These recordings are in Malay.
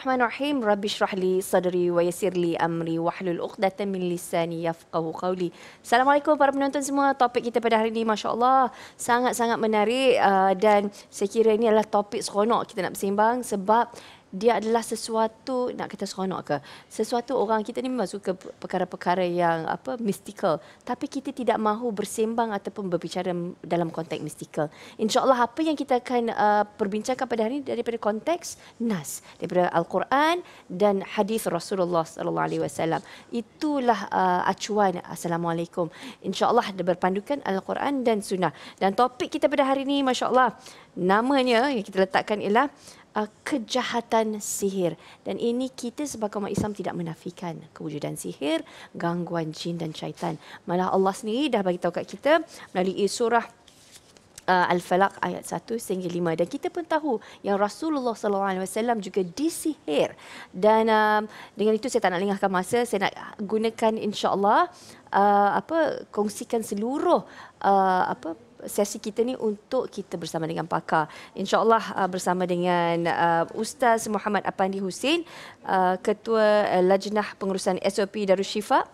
Bismillahirrahmanirrahim. Rabbi syrah li sadri wa yasir li amri wa hlul uqdatan min lisani yafqahu qawli. Assalamualaikum para penonton semua. Topik kita pada hari ini Masya Allah sangat-sangat menarik uh, dan saya kira ini adalah topik seronok kita nak bersimbang sebab dia adalah sesuatu nak kata seronok ke sesuatu orang kita ni memang suka perkara-perkara yang apa mystical tapi kita tidak mahu bersembang ataupun berbicara dalam konteks mystical insyaallah apa yang kita akan uh, perbincangkan pada hari ini daripada konteks nas daripada al-Quran dan hadis Rasulullah sallallahu alaihi wasallam itulah uh, acuan assalamualaikum insyaallah berpandukan al-Quran dan sunnah dan topik kita pada hari ini masyaallah namanya yang kita letakkan ialah uh, kejahatan sihir dan ini kita sebagai umat Islam tidak menafikan kewujudan sihir, gangguan jin dan syaitan. Malah Allah sendiri dah bagi tahu kat kita melalui surah uh, Al-Falaq ayat 1 sehingga 5 dan kita pun tahu yang Rasulullah sallallahu alaihi wasallam juga disihir. Dan uh, dengan itu saya tak nak lengahkan masa, saya nak gunakan insya-Allah uh, apa kongsikan seluruh uh, apa sesi kita ni untuk kita bersama dengan pakar. InsyaAllah uh, bersama dengan uh, Ustaz Muhammad Apandi Hussein, uh, Ketua uh, Lajnah Pengurusan SOP Darussyifa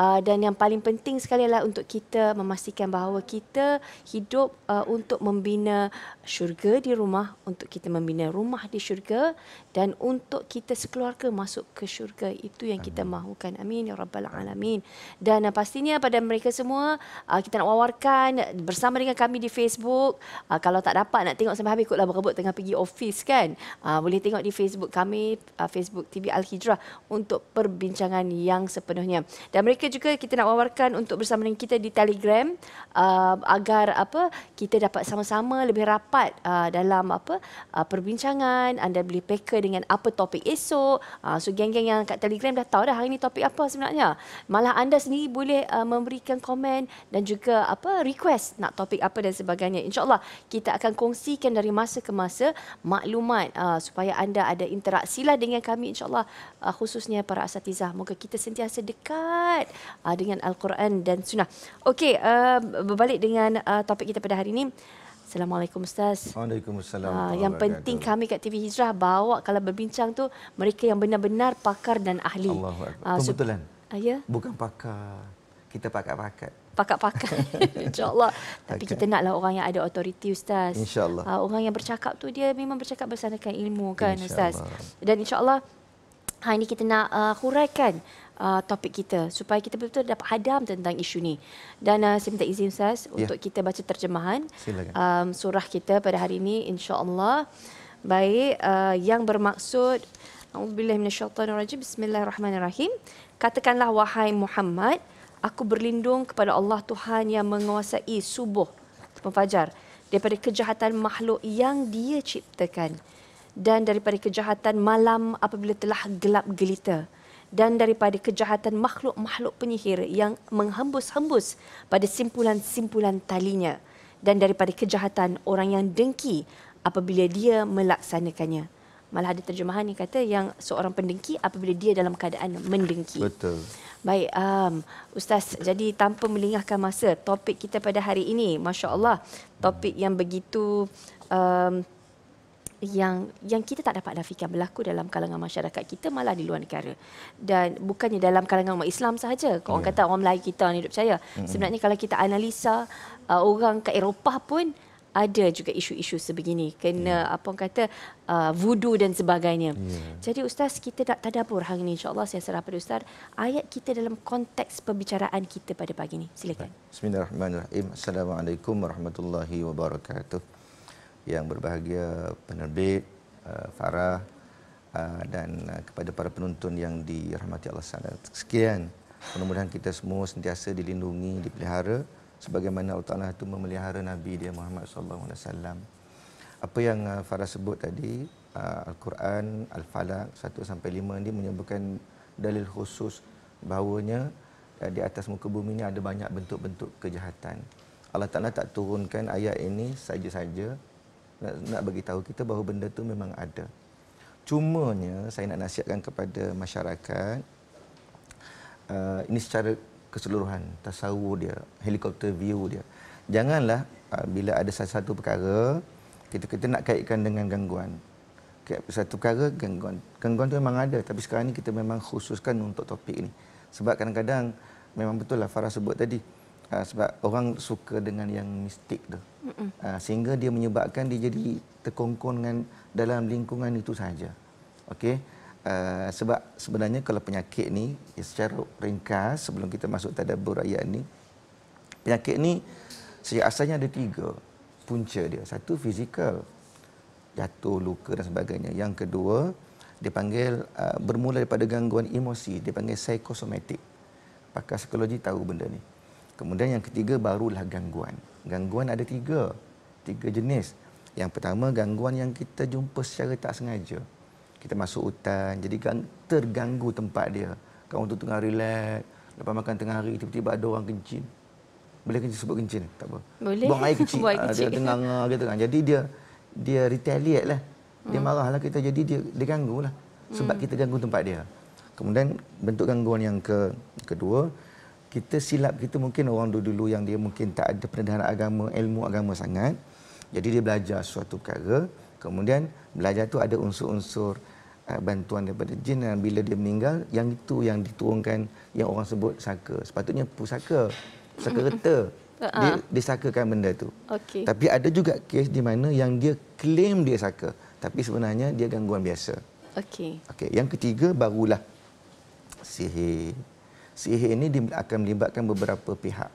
uh, dan yang paling penting sekali adalah untuk kita memastikan bahawa kita hidup uh, untuk membina syurga di rumah untuk kita membina rumah di syurga dan untuk kita sekeluarga masuk ke syurga itu yang kita amin. mahukan amin ya rabbal alamin dan uh, pastinya pada mereka semua uh, kita nak wawarkan bersama dengan kami di Facebook uh, kalau tak dapat nak tengok sampai habis ikutlah berebut tengah pergi office kan uh, boleh tengok di Facebook kami uh, Facebook TV Al Hijrah untuk perbincangan yang sepenuhnya dan mereka juga kita nak wawarkan untuk bersama dengan kita di Telegram uh, agar apa kita dapat sama-sama lebih rapat uh, dalam apa uh, perbincangan anda boleh peka dengan apa topik esok. Uh, so geng-geng yang kat Telegram dah tahu dah hari ini topik apa sebenarnya. Malah anda sendiri boleh uh, memberikan komen dan juga apa request nak topik apa dan sebagainya. Insyaallah kita akan kongsikan dari masa ke masa maklumat uh, supaya anda ada interaksi lah dengan kami Insyaallah uh, khususnya para asatizah. Moga kita sentiasa dekat uh, dengan Al-Quran dan Sunnah. Okey, uh, berbalik dengan uh, topik kita pada hari ini. Assalamualaikum Ustaz. Waalaikumsalam. Uh, yang penting kami kat TV Hijrah bawa kalau berbincang tu mereka yang benar-benar pakar dan ahli. Allah. Uh, so, uh, ah, ya? Bukan pakar. Kita pakat-pakat. Pakat-pakat. InsyaAllah. Tapi okay. kita naklah orang yang ada otoriti Ustaz. InsyaAllah. Uh, orang yang bercakap tu dia memang bercakap bersandarkan ilmu kan insya Ustaz. Allah. Dan insyaAllah hari ini kita nak uh, huraikan uh, topik kita supaya kita betul-betul dapat hadam tentang isu ni. Dan uh, saya minta izin Ustaz ya. untuk kita baca terjemahan um, surah kita pada hari ini insya-Allah. Baik, uh, yang bermaksud Alhamdulillah minasyaitanir rajim. Bismillahirrahmanirrahim. Katakanlah wahai Muhammad, aku berlindung kepada Allah Tuhan yang menguasai subuh dan fajar daripada kejahatan makhluk yang dia ciptakan dan daripada kejahatan malam apabila telah gelap gelita dan daripada kejahatan makhluk-makhluk penyihir yang menghembus-hembus pada simpulan-simpulan talinya dan daripada kejahatan orang yang dengki apabila dia melaksanakannya. Malah ada terjemahan yang kata yang seorang pendengki apabila dia dalam keadaan mendengki. Betul. Baik, um, Ustaz, jadi tanpa melingahkan masa, topik kita pada hari ini, Masya Allah, topik yang begitu um, yang yang kita tak dapat nafikan berlaku dalam kalangan masyarakat kita malah di luar negara dan bukannya dalam kalangan umat Islam sahaja orang yeah. kata orang Melayu kita ni hidup percaya mm-hmm. sebenarnya kalau kita analisa uh, orang ke Eropah pun ada juga isu-isu sebegini kena yeah. apa orang kata uh, voodoo dan sebagainya yeah. jadi ustaz kita tak tadabur hari ini Allah saya serah pada ustaz ayat kita dalam konteks pembicaraan kita pada pagi ini silakan bismillahirrahmanirrahim assalamualaikum warahmatullahi wabarakatuh yang berbahagia penerbit uh, Farah uh, dan uh, kepada para penonton yang dirahmati Allah SWT. Sekian, mudah-mudahan kita semua sentiasa dilindungi, dipelihara sebagaimana Allah Taala itu memelihara Nabi dia Muhammad sallallahu alaihi wasallam. Apa yang uh, Farah sebut tadi uh, Al-Quran Al-Falaq 1 sampai 5 ini menyebutkan dalil khusus bahawanya uh, di atas muka bumi ini ada banyak bentuk-bentuk kejahatan. Allah Taala tak turunkan ayat ini saja-saja nak, nak bagi tahu kita bahawa benda tu memang ada. cuma nya saya nak nasihatkan kepada masyarakat uh, ini secara keseluruhan tasawur dia, helikopter view dia. Janganlah uh, bila ada satu satu perkara kita kita nak kaitkan dengan gangguan. Satu perkara gangguan. Gangguan tu memang ada tapi sekarang ni kita memang khususkan untuk topik ini. Sebab kadang-kadang memang betul lah Farah sebut tadi uh, sebab orang suka dengan yang mistik tu. Uh, sehingga dia menyebabkan dia jadi terkongkong dengan dalam lingkungan itu saja. Okey. Uh, sebab sebenarnya kalau penyakit ni ya secara ringkas sebelum kita masuk tadabbur ayat ni penyakit ni sejak asalnya ada tiga punca dia. Satu fizikal jatuh luka dan sebagainya. Yang kedua dipanggil uh, bermula daripada gangguan emosi, dipanggil psikosomatik. Pakar psikologi tahu benda ni. Kemudian yang ketiga barulah gangguan. Gangguan ada tiga. Tiga jenis. Yang pertama gangguan yang kita jumpa secara tak sengaja. Kita masuk hutan, jadi kan terganggu tempat dia. Kau tu tengah relax, lepas makan tengah hari tiba-tiba ada orang kencing. Boleh kencing sebut kencing? Tak apa. Boleh. Buang air kecil. Buang air ah, kecil. Dia tengah ah, gitu kan. Jadi dia dia retaliate lah. Dia hmm. marahlah kita jadi dia dia ganggu lah. Sebab hmm. kita ganggu tempat dia. Kemudian bentuk gangguan yang ke kedua, kita silap kita mungkin orang dulu-dulu yang dia mungkin tak ada pendedahan agama, ilmu agama sangat. Jadi dia belajar suatu perkara, kemudian belajar tu ada unsur-unsur uh, bantuan daripada jin dan bila dia meninggal yang itu yang diturunkan yang orang sebut saka sepatutnya pusaka pusaka reta dia disakakan benda tu okay. tapi ada juga kes di mana yang dia claim dia saka tapi sebenarnya dia gangguan biasa okey okey yang ketiga barulah sihir sihir ini akan melibatkan beberapa pihak.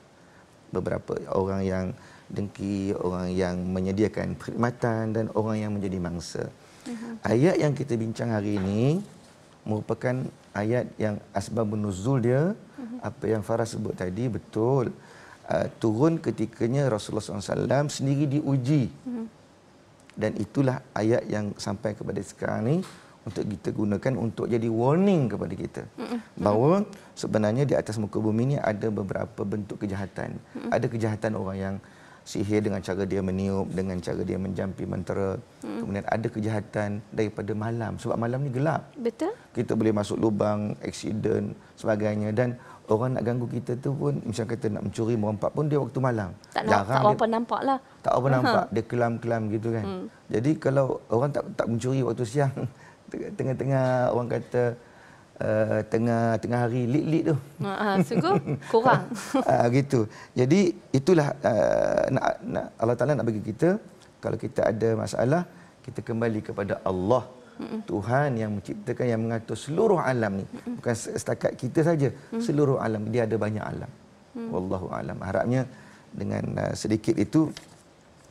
Beberapa orang yang dengki, orang yang menyediakan perkhidmatan dan orang yang menjadi mangsa. Mhm. Ayat yang kita bincang hari ini merupakan ayat yang asbab nuzul dia mhm. apa yang Farah sebut tadi betul uh, turun ketikanya Rasulullah SAW sendiri diuji mhm. dan itulah ayat yang sampai kepada sekarang ini untuk kita gunakan untuk jadi warning kepada kita bahawa sebenarnya di atas muka bumi ini ada beberapa bentuk kejahatan. Ada kejahatan orang yang sihir dengan cara dia meniup, dengan cara dia menjampi mentera. Kemudian ada kejahatan daripada malam sebab malam ni gelap. Betul. Kita boleh masuk lubang, aksiden, sebagainya dan orang nak ganggu kita tu pun misalnya kata nak mencuri merompak pun dia waktu malam. Tak nak, tak apa nampak lah. Tak apa nampak, dia kelam-kelam gitu kan. Mm. Jadi kalau orang tak tak mencuri waktu siang, tengah-tengah orang kata tengah-tengah hari lit-lit tu. Ha, uh, kurang. Ah uh, gitu. Jadi itulah uh, nak, nak Allah Taala nak bagi kita kalau kita ada masalah kita kembali kepada Allah. Tuhan yang menciptakan yang mengatur seluruh alam ni bukan setakat kita saja mm. seluruh alam dia ada banyak alam mm. wallahu alam harapnya dengan eh, sedikit itu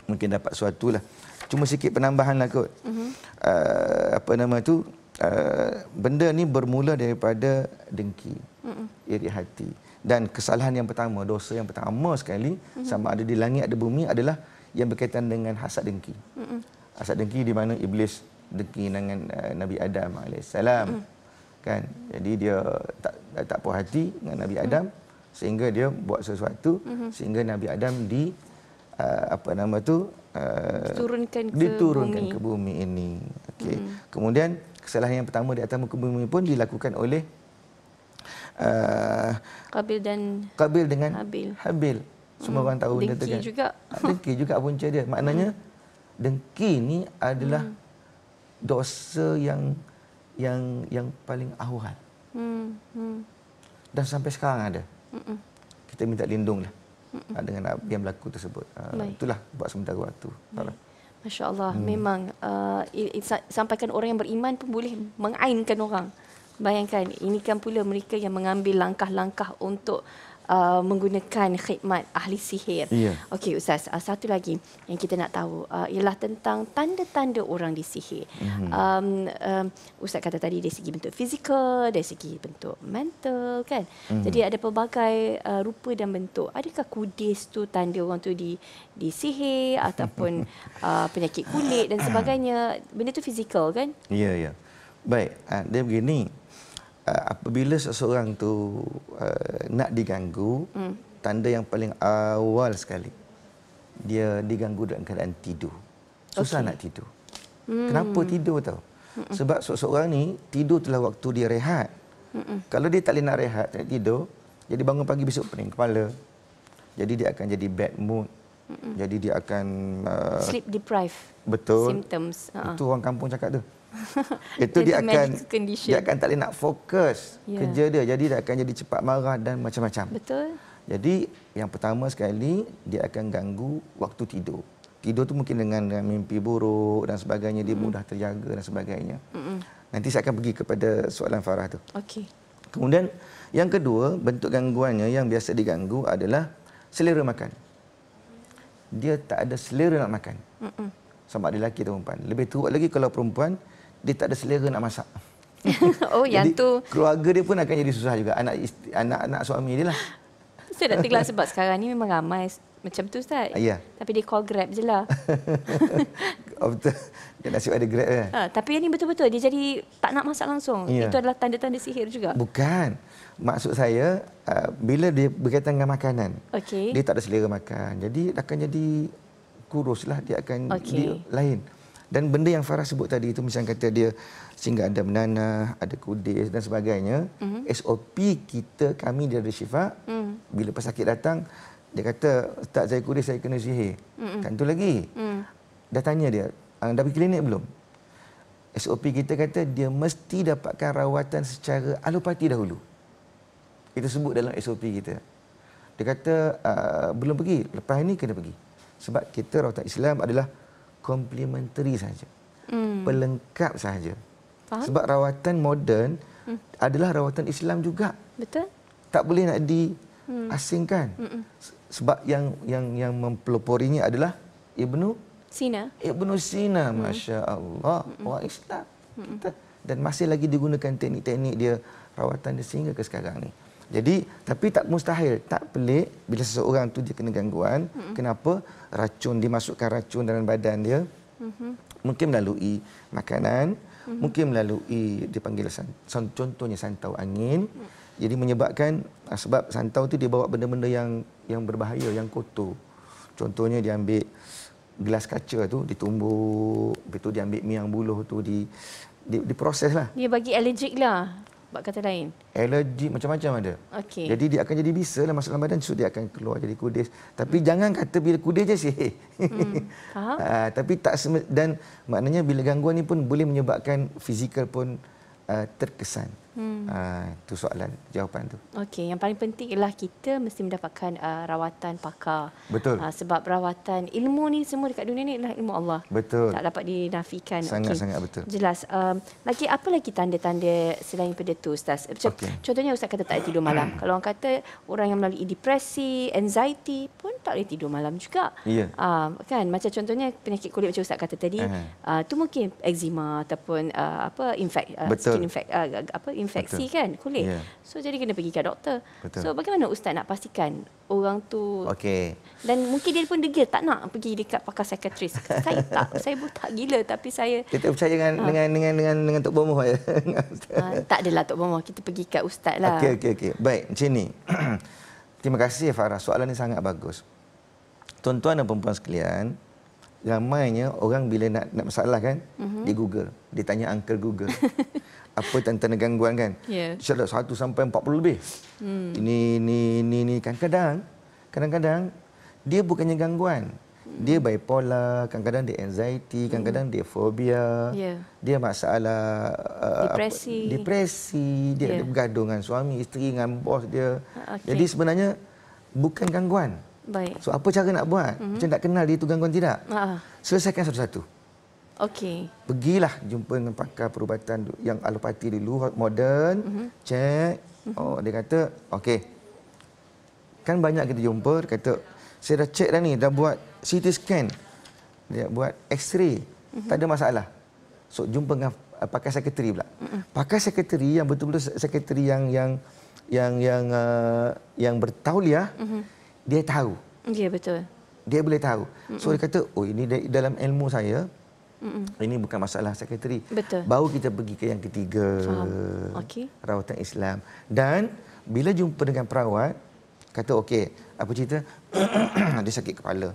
mungkin dapat suatu lah cuma sikit penambahan lah kot. Uh-huh. Uh, apa nama tu? Uh, benda ni bermula daripada dengki, uh-huh. Mhm. iri hati. Dan kesalahan yang pertama, dosa yang pertama sekali, uh-huh. sama ada di langit ada bumi adalah yang berkaitan dengan hasad dengki. Uh-huh. Hasad dengki di mana iblis dengki dengan uh, Nabi Adam alaihissalam. Uh-huh. Kan? Jadi dia tak tak puas hati dengan Nabi Adam uh-huh. sehingga dia buat sesuatu uh-huh. sehingga Nabi Adam di uh, apa nama tu Uh, diturunkan ke, diturunkan bumi. ke bumi ini. Okey. Hmm. Kemudian kesalahan yang pertama di atas muka bumi pun dilakukan oleh uh, Qabil dan Qabil dengan Habil. Habil. Semua hmm. orang tahu dengki benda tu kan? Juga. Ah, dengki juga punca dia. Maknanya hmm. dengki ini adalah hmm. dosa yang yang yang paling awal. Hmm. hmm. Dan sampai sekarang ada. Hmm. Kita minta lindunglah uh, dengan apa yang berlaku tersebut. Uh, itulah buat sementara waktu. Lah. Masya Allah, hmm. memang uh, sampaikan orang yang beriman pun boleh mengainkan orang. Bayangkan, ini kan pula mereka yang mengambil langkah-langkah untuk uh, menggunakan khidmat ahli sihir. Ya. Okey ustaz, uh, satu lagi yang kita nak tahu uh, ialah tentang tanda-tanda orang disihir. Hmm. Um, um ustaz kata tadi dari segi bentuk fizikal, dari segi bentuk mental kan. Hmm. Jadi ada pelbagai uh, rupa dan bentuk. Adakah kudis tu tanda orang tu di di sihir ataupun uh, penyakit kulit dan sebagainya? Benda tu fizikal kan? Ya ya. Baik, uh, dia begini uh, apabila seseorang tu uh, nak diganggu, hmm. tanda yang paling awal sekali dia diganggu dalam keadaan tidur. Susah okay. nak tidur. Hmm. Kenapa tidur tau? Hmm. Sebab seseorang ni tidur telah waktu dia rehat. mm Kalau dia tak boleh nak rehat, tak tidur, jadi bangun pagi besok pening kepala. Jadi dia akan jadi bad mood. Mm-mm. Jadi dia akan... Uh, Sleep deprived. Betul. Symptoms. Uh-huh. Itu orang kampung cakap tu. mm itu dia akan condition. dia akan tak boleh nak fokus yeah. kerja dia jadi dia akan jadi cepat marah dan macam-macam betul jadi yang pertama sekali dia akan ganggu waktu tidur tidur tu mungkin dengan, dengan mimpi buruk dan sebagainya mm. dia mudah terjaga dan sebagainya Mm-mm. nanti saya akan pergi kepada soalan Farah tu okey kemudian yang kedua bentuk gangguannya yang biasa diganggu adalah selera makan dia tak ada selera nak makan Mm-mm. sama ada lelaki atau perempuan lebih teruk lagi kalau perempuan dia tak ada selera nak masak. Oh yang tu. Keluarga dia pun akan jadi susah juga anak isti, anak anak suami dia lah. Saya dah tinggal sebab sekarang ni memang ramai macam tu Ustaz. Ya. Tapi dia call Grab je lah. oh, betul. Dia nasib ada Grab lah. Ya? tapi yang ni betul-betul dia jadi tak nak masak langsung. Ya. Itu adalah tanda-tanda sihir juga. Bukan. Maksud saya uh, bila dia berkaitan dengan makanan. Okey, Dia tak ada selera makan. Jadi akan jadi kurus lah. Dia akan okay. dia, lain. Dan benda yang Farah sebut tadi itu misalnya kata dia sehingga ada menana, ada kudis dan sebagainya. Mm-hmm. SOP kita kami dia ada syifa. Mm. Bila pesakit datang dia kata tak saya kudis saya kena sihir. Mm-mm. Tentu kan lagi. Mm. Dah tanya dia, ah, dah pergi klinik belum? SOP kita kata dia mesti dapatkan rawatan secara alopati dahulu. Itu sebut dalam SOP kita. Dia kata ah, belum pergi, lepas ini kena pergi. Sebab kita rawatan Islam adalah complementary saja. Hmm. Pelengkap saja. Sebab rawatan moden hmm. adalah rawatan Islam juga. Betul? Tak boleh nak hmm. diasingkan. Hmm. Sebab yang yang yang mempeloporinya adalah Ibnu Sina. Ibnu Sina, masya-Allah, hmm. orang Islam. Hmm. Kita, dan masih lagi digunakan teknik-teknik dia rawatan dia sehingga ke sekarang ni. Jadi tapi tak mustahil, tak pelik bila seseorang tu dia kena gangguan, mm-hmm. kenapa racun dimasukkan racun dalam badan dia? Mm-hmm. Mungkin melalui makanan, mm-hmm. mungkin melalui dipanggil contohnya santau angin. Mm-hmm. Jadi menyebabkan ah, sebab santau tu dia bawa benda-benda yang yang berbahaya, yang kotor. Contohnya dia ambil gelas kaca tu ditumbuk, lepas dia ambil miang buluh tu di di, proses lah. Dia bagi allergic lah sebab kata lain? Alergi macam-macam ada. Okay. Jadi dia akan jadi bisa lah masalah badan. So dia akan keluar jadi kudis. Tapi hmm. jangan kata bila kudis je sih. Hmm. Faham? Uh, tapi tak sem- dan maknanya bila gangguan ni pun boleh menyebabkan fizikal pun uh, terkesan. Hmm. Ha, ah, tu soalan jawapan tu. Okey, yang paling penting ialah kita mesti mendapatkan uh, rawatan pakar. Betul. Ha, sebab rawatan ilmu ni semua dekat dunia ni ialah ilmu Allah. Betul. Tak dapat dinafikan. Sangat-sangat okay. betul. Jelas. Um, lagi apa lagi tanda-tanda selain daripada tu Ustaz? Macam, okay. Contohnya Ustaz kata tak tidur malam. Kalau orang kata orang yang melalui depresi, anxiety pun tak boleh tidur malam juga. Ya. Yeah. Uh, kan macam contohnya penyakit kulit macam Ustaz kata tadi, uh-huh. uh, tu mungkin eczema ataupun uh, apa infect, uh, skin infect uh, apa infeksi Betul. kan kulit. Yeah. So jadi kena pergi ke doktor. Betul. So bagaimana ustaz nak pastikan orang tu Okey. Dan mungkin dia pun degil tak nak pergi dekat pakar psikiatris. saya tak, saya buta gila tapi saya Kita percaya dengan ha. dengan dengan dengan, dengan Tok Bomoh ya. ha, tak adalah Tok Bomoh, kita pergi kat ustaz lah. Okey okey okey. Baik, macam ni. Terima kasih Farah. Soalan ni sangat bagus. Tuan-tuan dan puan-puan sekalian, ramainya orang bila nak nak masalah kan mm-hmm. di Google dia tanya uncle Google apa tentang gangguan kan yeah. Ya. Syarat satu sampai 40 lebih mm. ini ini ini ini kan kadang kadang-kadang dia bukannya gangguan dia bipolar, kadang-kadang dia anxiety, hmm. kadang-kadang dia fobia, yeah. dia masalah uh, eh, depresi, apa, depresi dia yeah. bergaduh dengan suami, isteri, dengan bos dia. Ah, okay. Jadi sebenarnya bukan gangguan. Baik. So apa cara nak buat? Mm-hmm. Macam nak kenal dia itu gangguan tidak? Ha. Selesaikan satu-satu. Okey. Pergilah jumpa dengan pakar perubatan yang alopati dulu, modern, mm-hmm. Mhm. check. Oh, dia kata, okey. Kan banyak kita jumpa, dia kata, saya dah check dah ni, dah buat CT scan. Dia buat X-ray. Mm-hmm. Tak ada masalah. So, jumpa dengan eh, pakar sekretari pula. Mm-hmm. Pakar sekretari yang betul-betul sekretari yang yang yang yang, yang, uh, eh, yang bertauliah, mm-hmm dia tahu. Ya yeah, betul. Dia boleh tahu. Mm-mm. So dia kata, "Oh, ini dalam ilmu saya." Mm-mm. Ini bukan masalah sekretari. Betul. Baru kita pergi ke yang ketiga. Okey. Rawatan Islam. Dan bila jumpa dengan perawat, kata, "Okey, apa cerita? dia sakit kepala."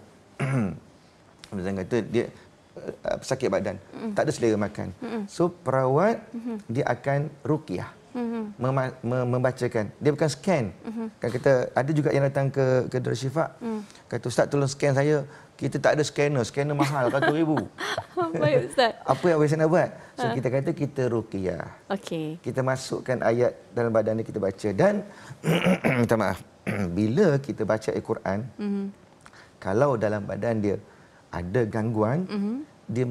dia kata dia eh, sakit badan, Mm-mm. tak ada selera makan. Mm-mm. So perawat Mm-mm. dia akan ruqyah mm -hmm. membacakan. Dia bukan scan. Mm -hmm. Kan kita ada juga yang datang ke ke Dr. Syifa. Mm. Kata ustaz tolong scan saya. Kita tak ada scanner, scanner mahal 100,000. Baik ustaz. Apa yang saya nak buat? So ha. kita kata kita ruqyah. Okey. Kita masukkan ayat dalam badan ni kita baca dan minta maaf. Bila kita baca Al-Quran, mm -hmm. kalau dalam badan dia ada gangguan, mm -hmm. dia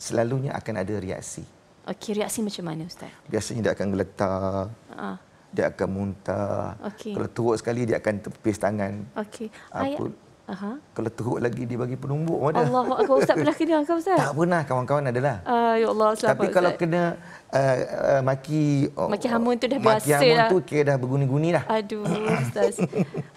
selalunya akan ada reaksi. Okey, reaksi macam mana Ustaz? Biasanya dia akan geletak. Uh. Ah. Dia akan muntah. Okay. Kalau teruk sekali, dia akan tepis tangan. Okey. Apa... Aha. Kalau teruk lagi dia bagi penumbuk mana? Allah aku ustaz pernah kena ke ustaz? Tak pernah kawan-kawan adalah. Uh, ya Allah selamat. Tapi kalau ustaz. kena uh, uh, maki uh, maki hamun tu dah biasa lah. Maki hamun tu kira dah berguni-guni lah. Aduh ustaz.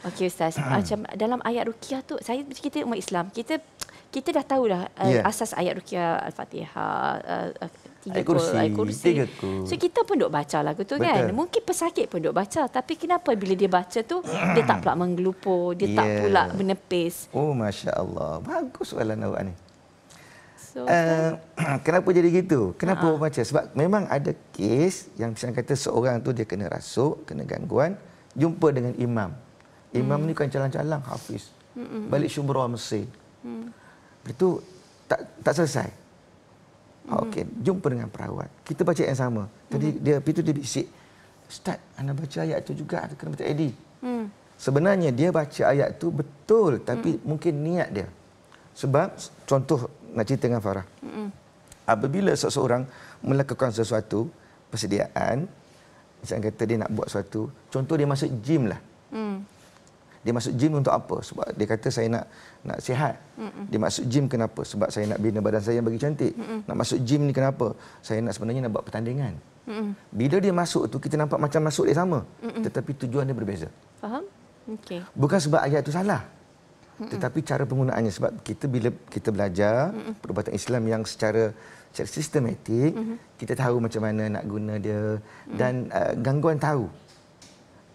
Okey ustaz. Ah, macam dalam ayat ruqyah tu saya kita umat Islam. Kita kita dah tahu dah uh, eh, yeah. asas ayat ruqyah Al-Fatihah uh, tiga ayat kursi, ayat kursi. Tiga tu. So kita pun duk baca lagu tu kan. Mungkin pesakit pun duk baca. Tapi kenapa bila dia baca tu, dia tak pula menggelupur. Dia yeah. tak ya. pula menepis. Oh Masya Allah. Bagus soalan awak ni. So, uh, kenapa jadi gitu? Kenapa uh-huh. baca? Sebab memang ada kes yang misalnya kata seorang tu dia kena rasuk, kena gangguan. Jumpa dengan imam. Imam hmm. ni kan calang-calang Hafiz. Hmm. Balik syumrah Mesir. Hmm. Lepas tak, tak selesai. Ah, okey, jumpa dengan perawat. Kita baca yang sama. Tadi mm dia pintu dia bisik. Ustaz, anda baca ayat tu juga ada kena betul Eddie. Mm. Sebenarnya dia baca ayat tu betul tapi mm. mungkin niat dia. Sebab contoh nak cerita dengan Farah. Mm-hmm. Apabila seseorang melakukan sesuatu persediaan, misalnya kata dia nak buat sesuatu, contoh dia masuk gym lah. Mm dia masuk gym untuk apa sebab dia kata saya nak nak sihat Mm-mm. dia masuk gym kenapa sebab saya nak bina badan saya yang bagi cantik Mm-mm. nak masuk gym ni kenapa saya nak sebenarnya nak buat pertandingan Mm-mm. bila dia masuk tu kita nampak macam masuk dia sama Mm-mm. tetapi tujuan dia berbeza faham okey bukan sebab ayat tu salah Mm-mm. tetapi cara penggunaannya sebab kita bila kita belajar Mm-mm. perubatan Islam yang secara secara sistematik mm-hmm. kita tahu macam mana nak guna dia mm-hmm. dan uh, gangguan tahu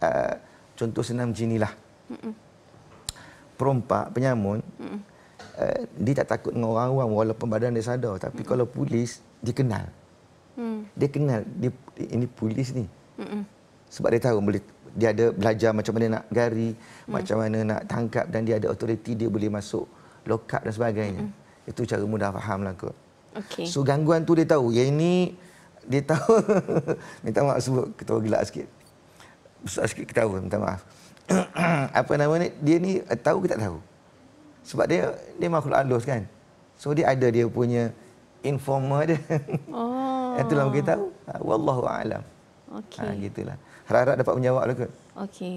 uh, contoh senam jinilah mm Perompak, penyamun, uh, dia tak takut dengan orang-orang walaupun badan dia sadar. Tapi Mm-mm. kalau polis, dia kenal. Mm. Dia kenal, dia, ini polis ni. Mm-mm. Sebab dia tahu, boleh, dia ada belajar macam mana nak gari, mm. macam mana nak tangkap dan dia ada otoriti, dia boleh masuk lokap dan sebagainya. Mm-mm. Itu cara mudah faham lah kot. Okay. So gangguan tu dia tahu, yang ini dia tahu, minta maaf sebut ketawa gelap sikit. Ustaz sikit ketawa, minta maaf. apa nama ni dia ni eh, tahu ke tak tahu sebab dia dia makhluk halus kan so dia ada dia punya informer dia lah oh itulah bagi tahu ha, wallahu alam ha, okey ha, gitulah harap-harap dapat menjawab lah kot okey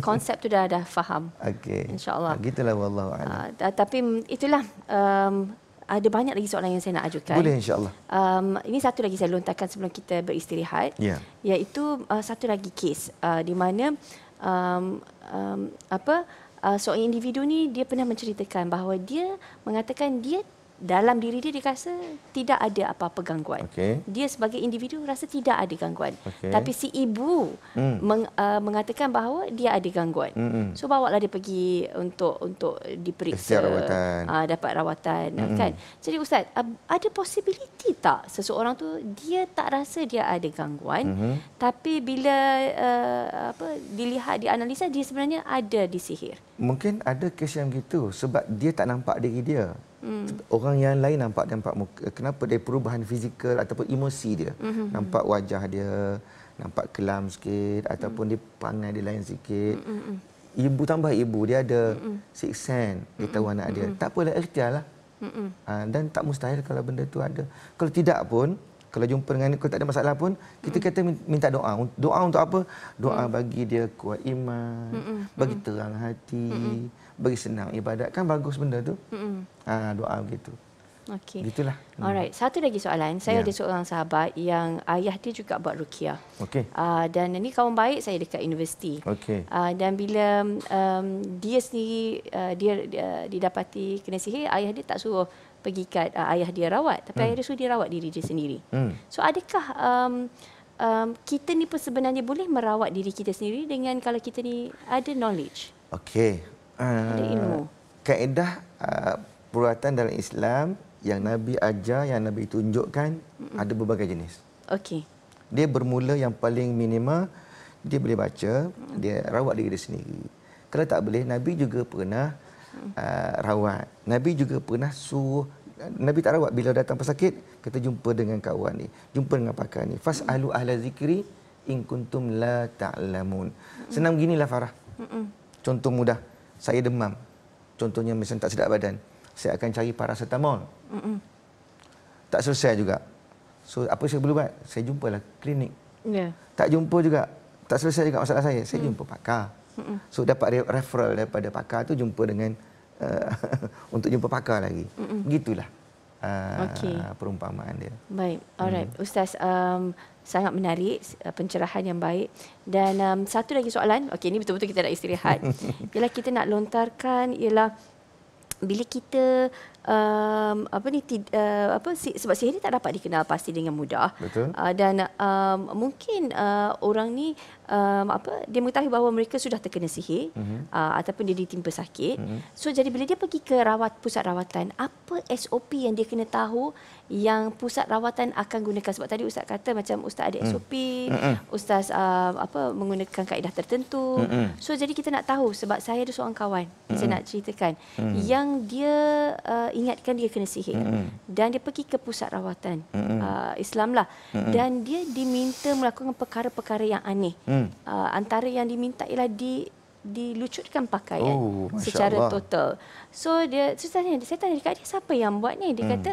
konsep tu dah dah faham okey insyaallah ha, gitulah wallahu ha, alam uh, tapi mm, itulah um, ada banyak lagi soalan yang saya nak ajukan. Boleh insyaAllah. Um, ini satu lagi saya lontarkan sebelum kita beristirahat. Ya. Yeah. Iaitu uh, satu lagi kes uh, di mana um, um, apa uh, seorang individu ni dia pernah menceritakan bahawa dia mengatakan dia dalam diri dia dia rasa tidak ada apa-apa gangguan. Okay. Dia sebagai individu rasa tidak ada gangguan. Okay. Tapi si ibu mm. meng, uh, mengatakan bahawa dia ada gangguan. Mm-mm. Hmm. So bawalah dia pergi untuk untuk diperiksa rawatan. Uh, dapat rawatan Mm-mm. Hmm. kan. Jadi ustaz, uh, ada possibility tak seseorang tu dia tak rasa dia ada gangguan mm-hmm. tapi bila uh, apa dilihat dianalisa dia sebenarnya ada disihir. Mungkin ada kes yang gitu sebab dia tak nampak diri dia. Hmm. Orang yang lain nampak nampak muka. Kenapa dia perubahan fizikal ataupun emosi dia? Hmm. Nampak wajah dia nampak kelam sikit ataupun hmm. dia pandai dia lain sikit. Hmm. Ibu tambah ibu dia ada mm six sen dia mhm, tahu mm anak dia mhm. tak apalah ikhtiarlah ha, dan tak mustahil kalau benda tu ada kalau tidak pun kalau jumpa dengan kalau tak ada masalah pun kita kata minta doa doa untuk apa doa Mm-mm. bagi dia kuat iman Mm-mm. bagi terang hati Mm-mm bagi senang ibadat kan bagus benda tu. Hmm. Ha, doa begitu. Okey. Gitulah. Hmm. Alright, satu lagi soalan. Saya ya. ada seorang sahabat yang ayah dia juga buat rukiah. Okey. Uh, dan ini kawan baik saya dekat universiti. Okey. Uh, dan bila um, dia sendiri uh, dia, dia didapati kena sihir, ayah dia tak suruh pergi kat uh, ayah dia rawat, tapi hmm. ayah dia suruh dia rawat diri dia sendiri. Hmm. So adakah um, um, kita ni pun sebenarnya boleh merawat diri kita sendiri dengan kalau kita ni ada knowledge? Okey ada ah, ilmu. Kaedah uh, perbuatan dalam Islam yang Nabi ajar, yang Nabi tunjukkan Mm-mm. ada berbagai jenis. Okey. Dia bermula yang paling minima dia boleh baca, mm. dia rawat diri dia sendiri. Kalau tak boleh, Nabi juga pernah uh, rawat. Nabi juga pernah suruh Nabi tak rawat bila datang pesakit, kita jumpa dengan kawan ni, jumpa dengan pakar ni. Fas alu ahla zikri in kuntum la ta'lamun. Mm. Senang ginilah Farah. Mm-mm. Contoh mudah. mm saya demam. Contohnya misalnya tak sedap badan, saya akan cari paracetamol. Mm-mm. Tak selesai juga. So apa saya perlu buat? Saya jumpalah klinik. Yeah. Tak jumpa juga, tak selesai juga masalah saya. Saya mm. jumpa pakar. Mm-mm. So dapat referral daripada pakar tu jumpa dengan uh, untuk jumpa pakar lagi. Mm-mm. Begitulah. Ah, okay. perumpamaan dia. Baik. Alright, hmm. ustaz um sangat menarik uh, pencerahan yang baik dan um, satu lagi soalan. Okey, ini betul-betul kita nak istirahat. ialah kita nak lontarkan ialah bila kita um, apa ni tid, uh, apa si, sebab sihir ni tak dapat dikenal pasti dengan mudah Uh, dan um, mungkin uh, orang ni um, apa dia mengetahui bahawa mereka sudah terkena sihir uh-huh. uh, ataupun dia ditimpa sakit uh-huh. so jadi bila dia pergi ke rawat pusat rawatan apa SOP yang dia kena tahu yang pusat rawatan akan gunakan sebab tadi ustaz kata macam ustaz ada mm. SOP uh-huh. ustaz uh, apa menggunakan kaedah tertentu uh-huh. so jadi kita nak tahu sebab saya ada seorang kawan uh-huh. saya nak ceritakan uh-huh. yang dia uh, ingatkan dia kena sihir mm-hmm. dan dia pergi ke pusat rawatan mm-hmm. uh, Islam lah mm-hmm. dan dia diminta melakukan perkara-perkara yang aneh mm. uh, antara yang diminta ialah di dilucutkan pakaian oh, secara Allah. total so dia saya tanya saya tanya dekat dia siapa yang buat ni dia mm. kata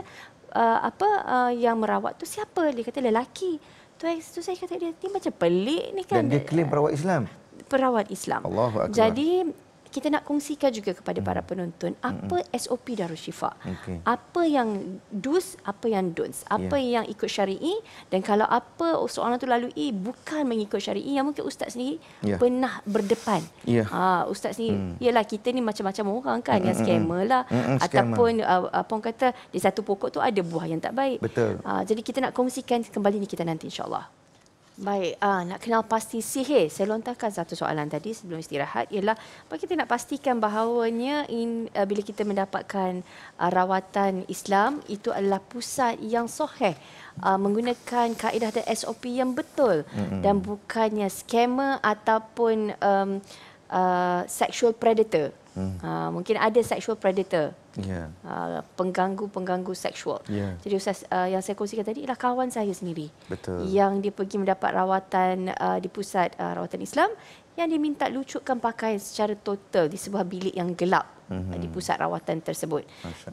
uh, apa uh, yang merawat tu siapa dia kata lelaki tu Saya tu saya kata dia, dia macam pelik ni kan dan dia, dia claim perawat Islam perawat Islam Allahu jadi kita nak kongsikan juga kepada hmm. para penonton hmm. apa hmm. SOP Darul Syifa. Okay. Apa yang dos, apa yang don'ts, ya. apa yeah. yang ikut syar'i dan kalau apa soalan tu lalu lalui bukan mengikut syar'i yang mungkin ustaz sendiri yeah. pernah berdepan. Yeah. Ha ustaz ni, iyalah hmm. kita ni macam-macam orang kan hmm. yang hmm, scammer hmm. lah hmm. ataupun hmm. apa orang kata di satu pokok tu ada buah yang tak baik. Betul. Ha, jadi kita nak kongsikan kembali ni kita nanti insya-Allah. Baik, uh, nak kenal pasti sihir. Saya lontarkan satu soalan tadi sebelum istirahat ialah apa kita nak pastikan bahawanya in, uh, bila kita mendapatkan uh, rawatan Islam itu adalah pusat yang sah uh, menggunakan kaedah dan SOP yang betul mm-hmm. dan bukannya scammer ataupun um, uh, sexual predator. Hmm. Uh, mungkin ada sexual predator. Yeah. Ya. Uh, pengganggu-pengganggu seksual. Yeah. Jadi Ustaz, uh, yang saya kongsikan tadi ialah kawan saya sendiri. Betul. Yang dia pergi mendapat rawatan uh, di pusat uh, rawatan Islam. Yang dia minta lucutkan pakaian secara total di sebuah bilik yang gelap. Mm-hmm. di pusat rawatan tersebut.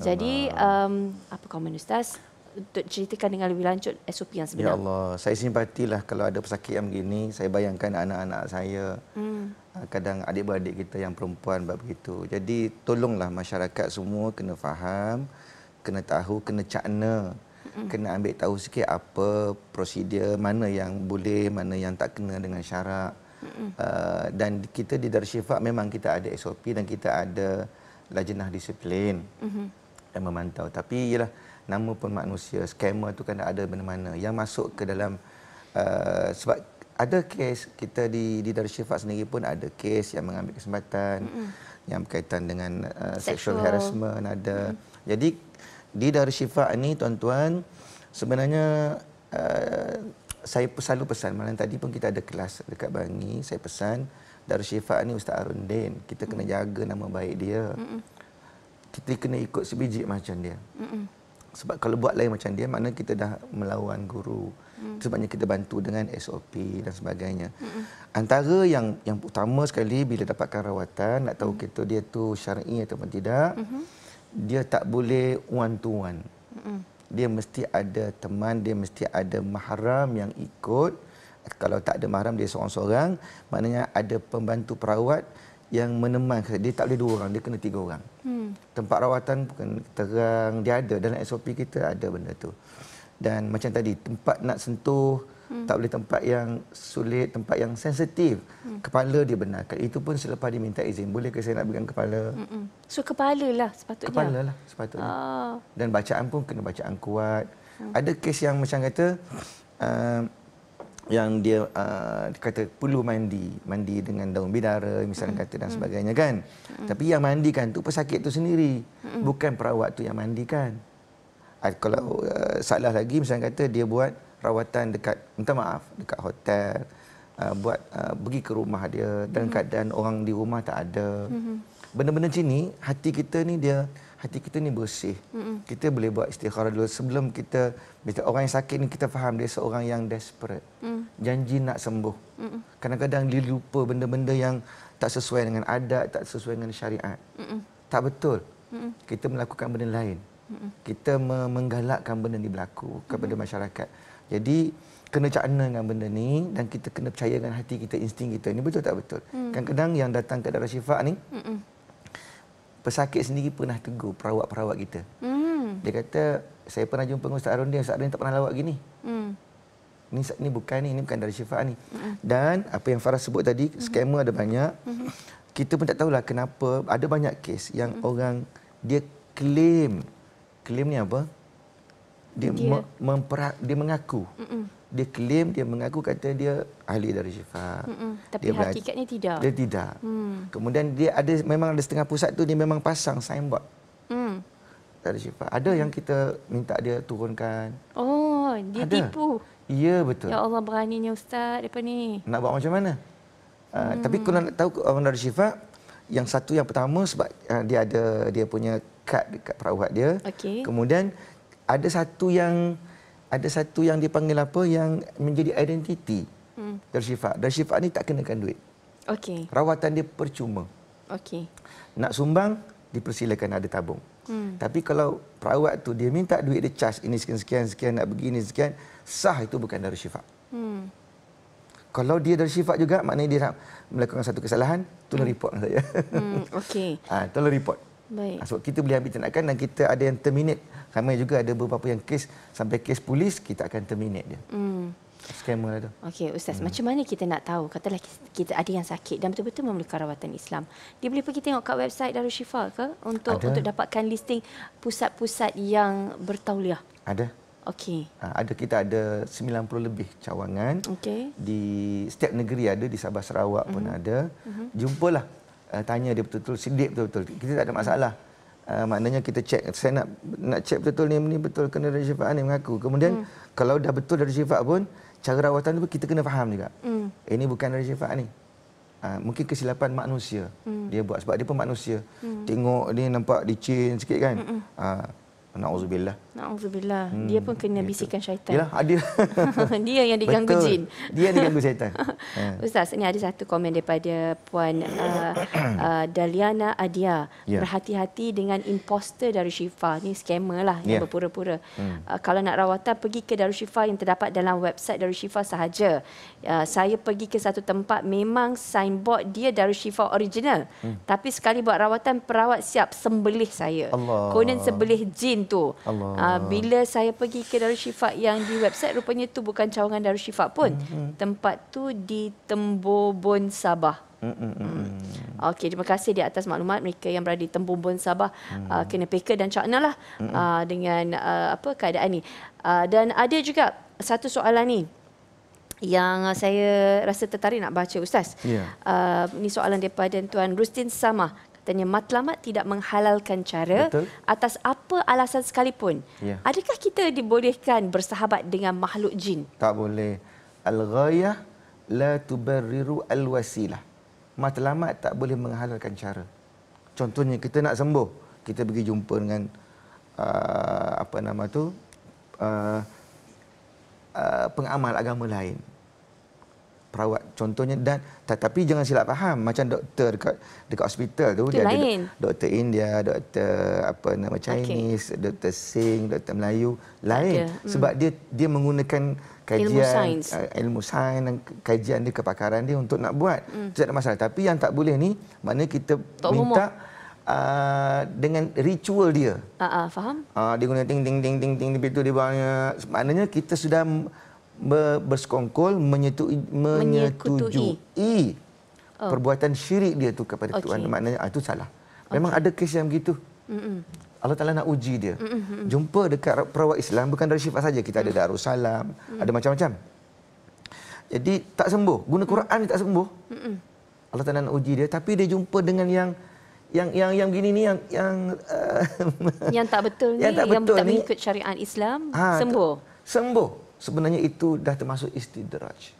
Jadi, um, apa komen Ustaz? untuk ceritakan dengan lebih lanjut SOP yang sebenar. Ya Allah, saya simpatilah kalau ada pesakit yang begini, saya bayangkan anak-anak saya. Hmm. Ah, kadang adik-beradik kita yang perempuan buat begitu. Jadi tolonglah masyarakat semua kena faham, kena tahu, kena cakna. Hmm. Kena ambil tahu sikit apa prosedur, mana yang boleh, mana yang tak kena dengan syarak. Hmm. Uh, dan kita di Darsyifa memang kita ada SOP dan kita ada lajenah disiplin. Hmm. Dan memantau. Tapi ialah nama pun manusia scammer tu kan ada mana-mana yang masuk ke dalam uh, sebab ada kes kita di di Darussyifa sendiri pun ada kes yang mengambil kesempatan mm. yang berkaitan dengan uh, sexual. harassment ada mm. jadi di Darussyifa ni tuan-tuan sebenarnya uh, saya selalu pesan malam tadi pun kita ada kelas dekat Bangi saya pesan Darussyifa ni Ustaz Arun Din kita mm. kena jaga nama baik dia mm. kita kena ikut sebijik macam dia mm sebab kalau buat lain macam dia maknanya kita dah melawan guru hmm. sebabnya kita bantu dengan SOP dan sebagainya hmm. antara yang yang utama sekali bila dapatkan rawatan nak tahu hmm. kita dia tu syar'i atau tidak hmm. dia tak boleh one to one hmm. dia mesti ada teman dia mesti ada mahram yang ikut kalau tak ada mahram dia seorang-seorang maknanya ada pembantu perawat yang meneman dia tak boleh dua orang dia kena tiga orang hmm. tempat rawatan bukan terang dia ada dalam SOP kita ada benda tu dan macam tadi tempat nak sentuh hmm. tak boleh tempat yang sulit tempat yang sensitif hmm. kepala dia benarkan itu pun selepas dia minta izin boleh ke saya nak pegang kepala mm so kepala lah sepatutnya kepala lah sepatutnya oh. dan bacaan pun kena bacaan kuat hmm. ada kes yang macam kata um, yang dia uh, kata perlu mandi mandi dengan daun bidara misalnya kata dan sebagainya kan mm tapi yang mandikan tu pesakit tu sendiri mm bukan perawat tu yang mandikan uh, kalau uh, salah lagi misalnya kata dia buat rawatan dekat minta maaf dekat hotel uh, buat uh, pergi ke rumah dia dan mm keadaan orang di rumah tak ada mm-hmm. benda-benda sini hati kita ni dia hati kita ni bersih. Mm-mm. Kita boleh buat istikharah dulu sebelum kita orang yang sakit ni kita faham dia seorang yang desperate. Mm. Janji nak sembuh. Mm-mm. Kadang-kadang dia lupa benda-benda yang tak sesuai dengan adat, tak sesuai dengan syariat. Mm-mm. Tak betul. Mm-mm. Kita melakukan benda lain. Kita menggalakkan benda ni berlaku kepada mm-hmm. masyarakat. Jadi, kena cakna dengan benda ni dan kita kena percaya dengan hati kita, insting kita. Ini betul tak betul? mm Kadang-kadang yang datang ke darah syifa ni, mm pesakit sendiri pernah tegur perawat-perawat kita. Hmm. Dia kata, saya pernah jumpa dengan Ustaz Arundin, Ustaz Arundin tak pernah lawak gini. Hmm. Ini, ini bukan ni, ini bukan dari syifat ni. Hmm. Dan apa yang Farah sebut tadi, hmm. skamer ada banyak. Hmm. Kita pun tak tahulah kenapa ada banyak kes yang hmm. orang dia claim. Claim ni apa? Dia, dia. Me, mempera, dia mengaku. Hmm dia klaim dia mengaku kata dia ahli dari syifa. Tapi dia hakikatnya belaj- tidak. Dia tidak. Hmm. Kemudian dia ada memang ada setengah pusat tu dia memang pasang signboard. Hmm. Dari syifa. Ada yang kita minta dia turunkan. Oh, dia ada. tipu. Ya betul. Ya Allah beraninya ustaz depa ni. Nak buat macam mana? Ah, hmm. Uh, tapi kau nak tahu orang dari syifa yang satu yang pertama sebab uh, dia ada dia punya kad dekat perawat dia. Okay. Kemudian ada satu yang ada satu yang dipanggil apa yang menjadi identiti hmm. dar syifat. Dar syifat ni tak kenakan duit. Okay. Rawatan dia percuma. Okay. Nak sumbang dipersilakan ada tabung. Hmm. Tapi kalau perawat tu dia minta duit dia charge ini sekian sekian sekian nak begini sekian sah itu bukan dar syifat. Hmm. Kalau dia dar syifat juga maknanya dia nak melakukan satu kesalahan, tu hmm. report dengan lah saya. Hmm. Okey. Ah, ha, tolong report. Baik. Ha, sebab kita boleh ambil tindakan dan kita ada yang terminate kami juga ada beberapa yang kes sampai kes polis kita akan terminate dia. Hmm. Skamer lah tu. Okey, Ustaz, hmm. macam mana kita nak tahu? Katalah kita ada yang sakit dan betul-betul memerlukan rawatan Islam. Dia boleh pergi tengok kat website Darul Syifa ke untuk untuk dapatkan listing pusat-pusat yang bertauliah? Ada. Okey. Ha, ada kita ada 90 lebih cawangan. Okey. Di setiap negeri ada di Sabah Sarawak hmm. pun mhm. ada. Hmm. Jumpalah. Uh, eh, tanya dia betul-betul sidik betul-betul. Kita tak ada masalah. Hmm uh, maknanya kita cek saya nak nak cek betul ni ni betul kena dari sifat ni mengaku kemudian hmm. kalau dah betul dari sifat pun cara rawatan tu kita kena faham juga hmm. Eh, ini bukan dari sifat ni Ha, mungkin kesilapan manusia hmm. dia buat sebab dia pun manusia hmm. tengok ni nampak licin sikit kan ha, naudzubillah Alhamdulillah. Hmm. Dia pun kena bisikan syaitan. Yalah, ada. dia yang diganggu Betul. jin. Dia yang diganggu syaitan. Ha. Ustaz, ini ada satu komen daripada Puan uh, uh, Daliana Adia. Yeah. Berhati-hati dengan imposter dari Syifa. Ini skamer lah yang yeah. berpura-pura. Hmm. Uh, kalau nak rawatan, pergi ke Darul Syifa yang terdapat dalam website Darul Syifa sahaja. Uh, saya pergi ke satu tempat, memang signboard dia Darul Syifa original. Hmm. Tapi sekali buat rawatan, perawat siap sembelih saya. Allah. Konen sembelih jin tu. Allah. Uh, Ah, bila saya pergi ke Darul Syifa yang di website rupanya tu bukan cawangan Darul Syifa pun. Mm-hmm. Tempat tu di Tembobon Sabah. Mm. Okey, terima kasih di atas maklumat mereka yang berada di Tembobon Sabah mm. uh, kena peka dan cakna lah uh, dengan uh, apa keadaan ni. Uh, dan ada juga satu soalan ni yang saya rasa tertarik nak baca ustaz. Yeah. Ya. Uh, ini soalan daripada tuan Rustin Sama katanya matlamat tidak menghalalkan cara Betul. atas apa alasan sekalipun. Ya. Adakah kita dibolehkan bersahabat dengan makhluk jin? Tak boleh. Al-ghayah la tubarriru al-wasilah. Matlamat tak boleh menghalalkan cara. Contohnya kita nak sembuh, kita pergi jumpa dengan uh, apa nama tu? Uh, uh, pengamal agama lain perawat contohnya dan tetapi jangan silap faham macam doktor dekat dekat hospital tu Itu dia lain. ada doktor India, doktor apa nama Chinese, okay. doktor Sing, doktor Melayu lain dia. Hmm. sebab dia dia menggunakan kajian eh, ilmu sains dan kajian dia kepakaran dia untuk nak buat. Hmm. Tak ada masalah tapi yang tak boleh ni mana kita Tok minta uh, dengan ritual dia. Uh, uh, faham? Uh, dia guna ting ting ting ting ting begitu dia banyak maknanya kita sudah bersekongkol menyetujui, menyetujui oh. perbuatan syirik dia tu kepada okay. Tuhan maknanya ah, itu salah memang okay. ada kes yang begitu Mm-mm. Allah Taala nak uji dia Mm-mm. jumpa dekat perawat Islam bukan dari syifa saja kita ada mm. Darussalam Mm-mm. ada macam-macam jadi tak sembuh guna mm. Quran Mm-mm. dia tak sembuh Mm-mm. Allah Taala nak uji dia tapi dia jumpa dengan yang yang yang yang gini ni yang yang uh, yang tak betul ni yang tak, betul yang tak mengikut syariat Islam ha, sembuh sembuh sebenarnya itu dah termasuk istidraj.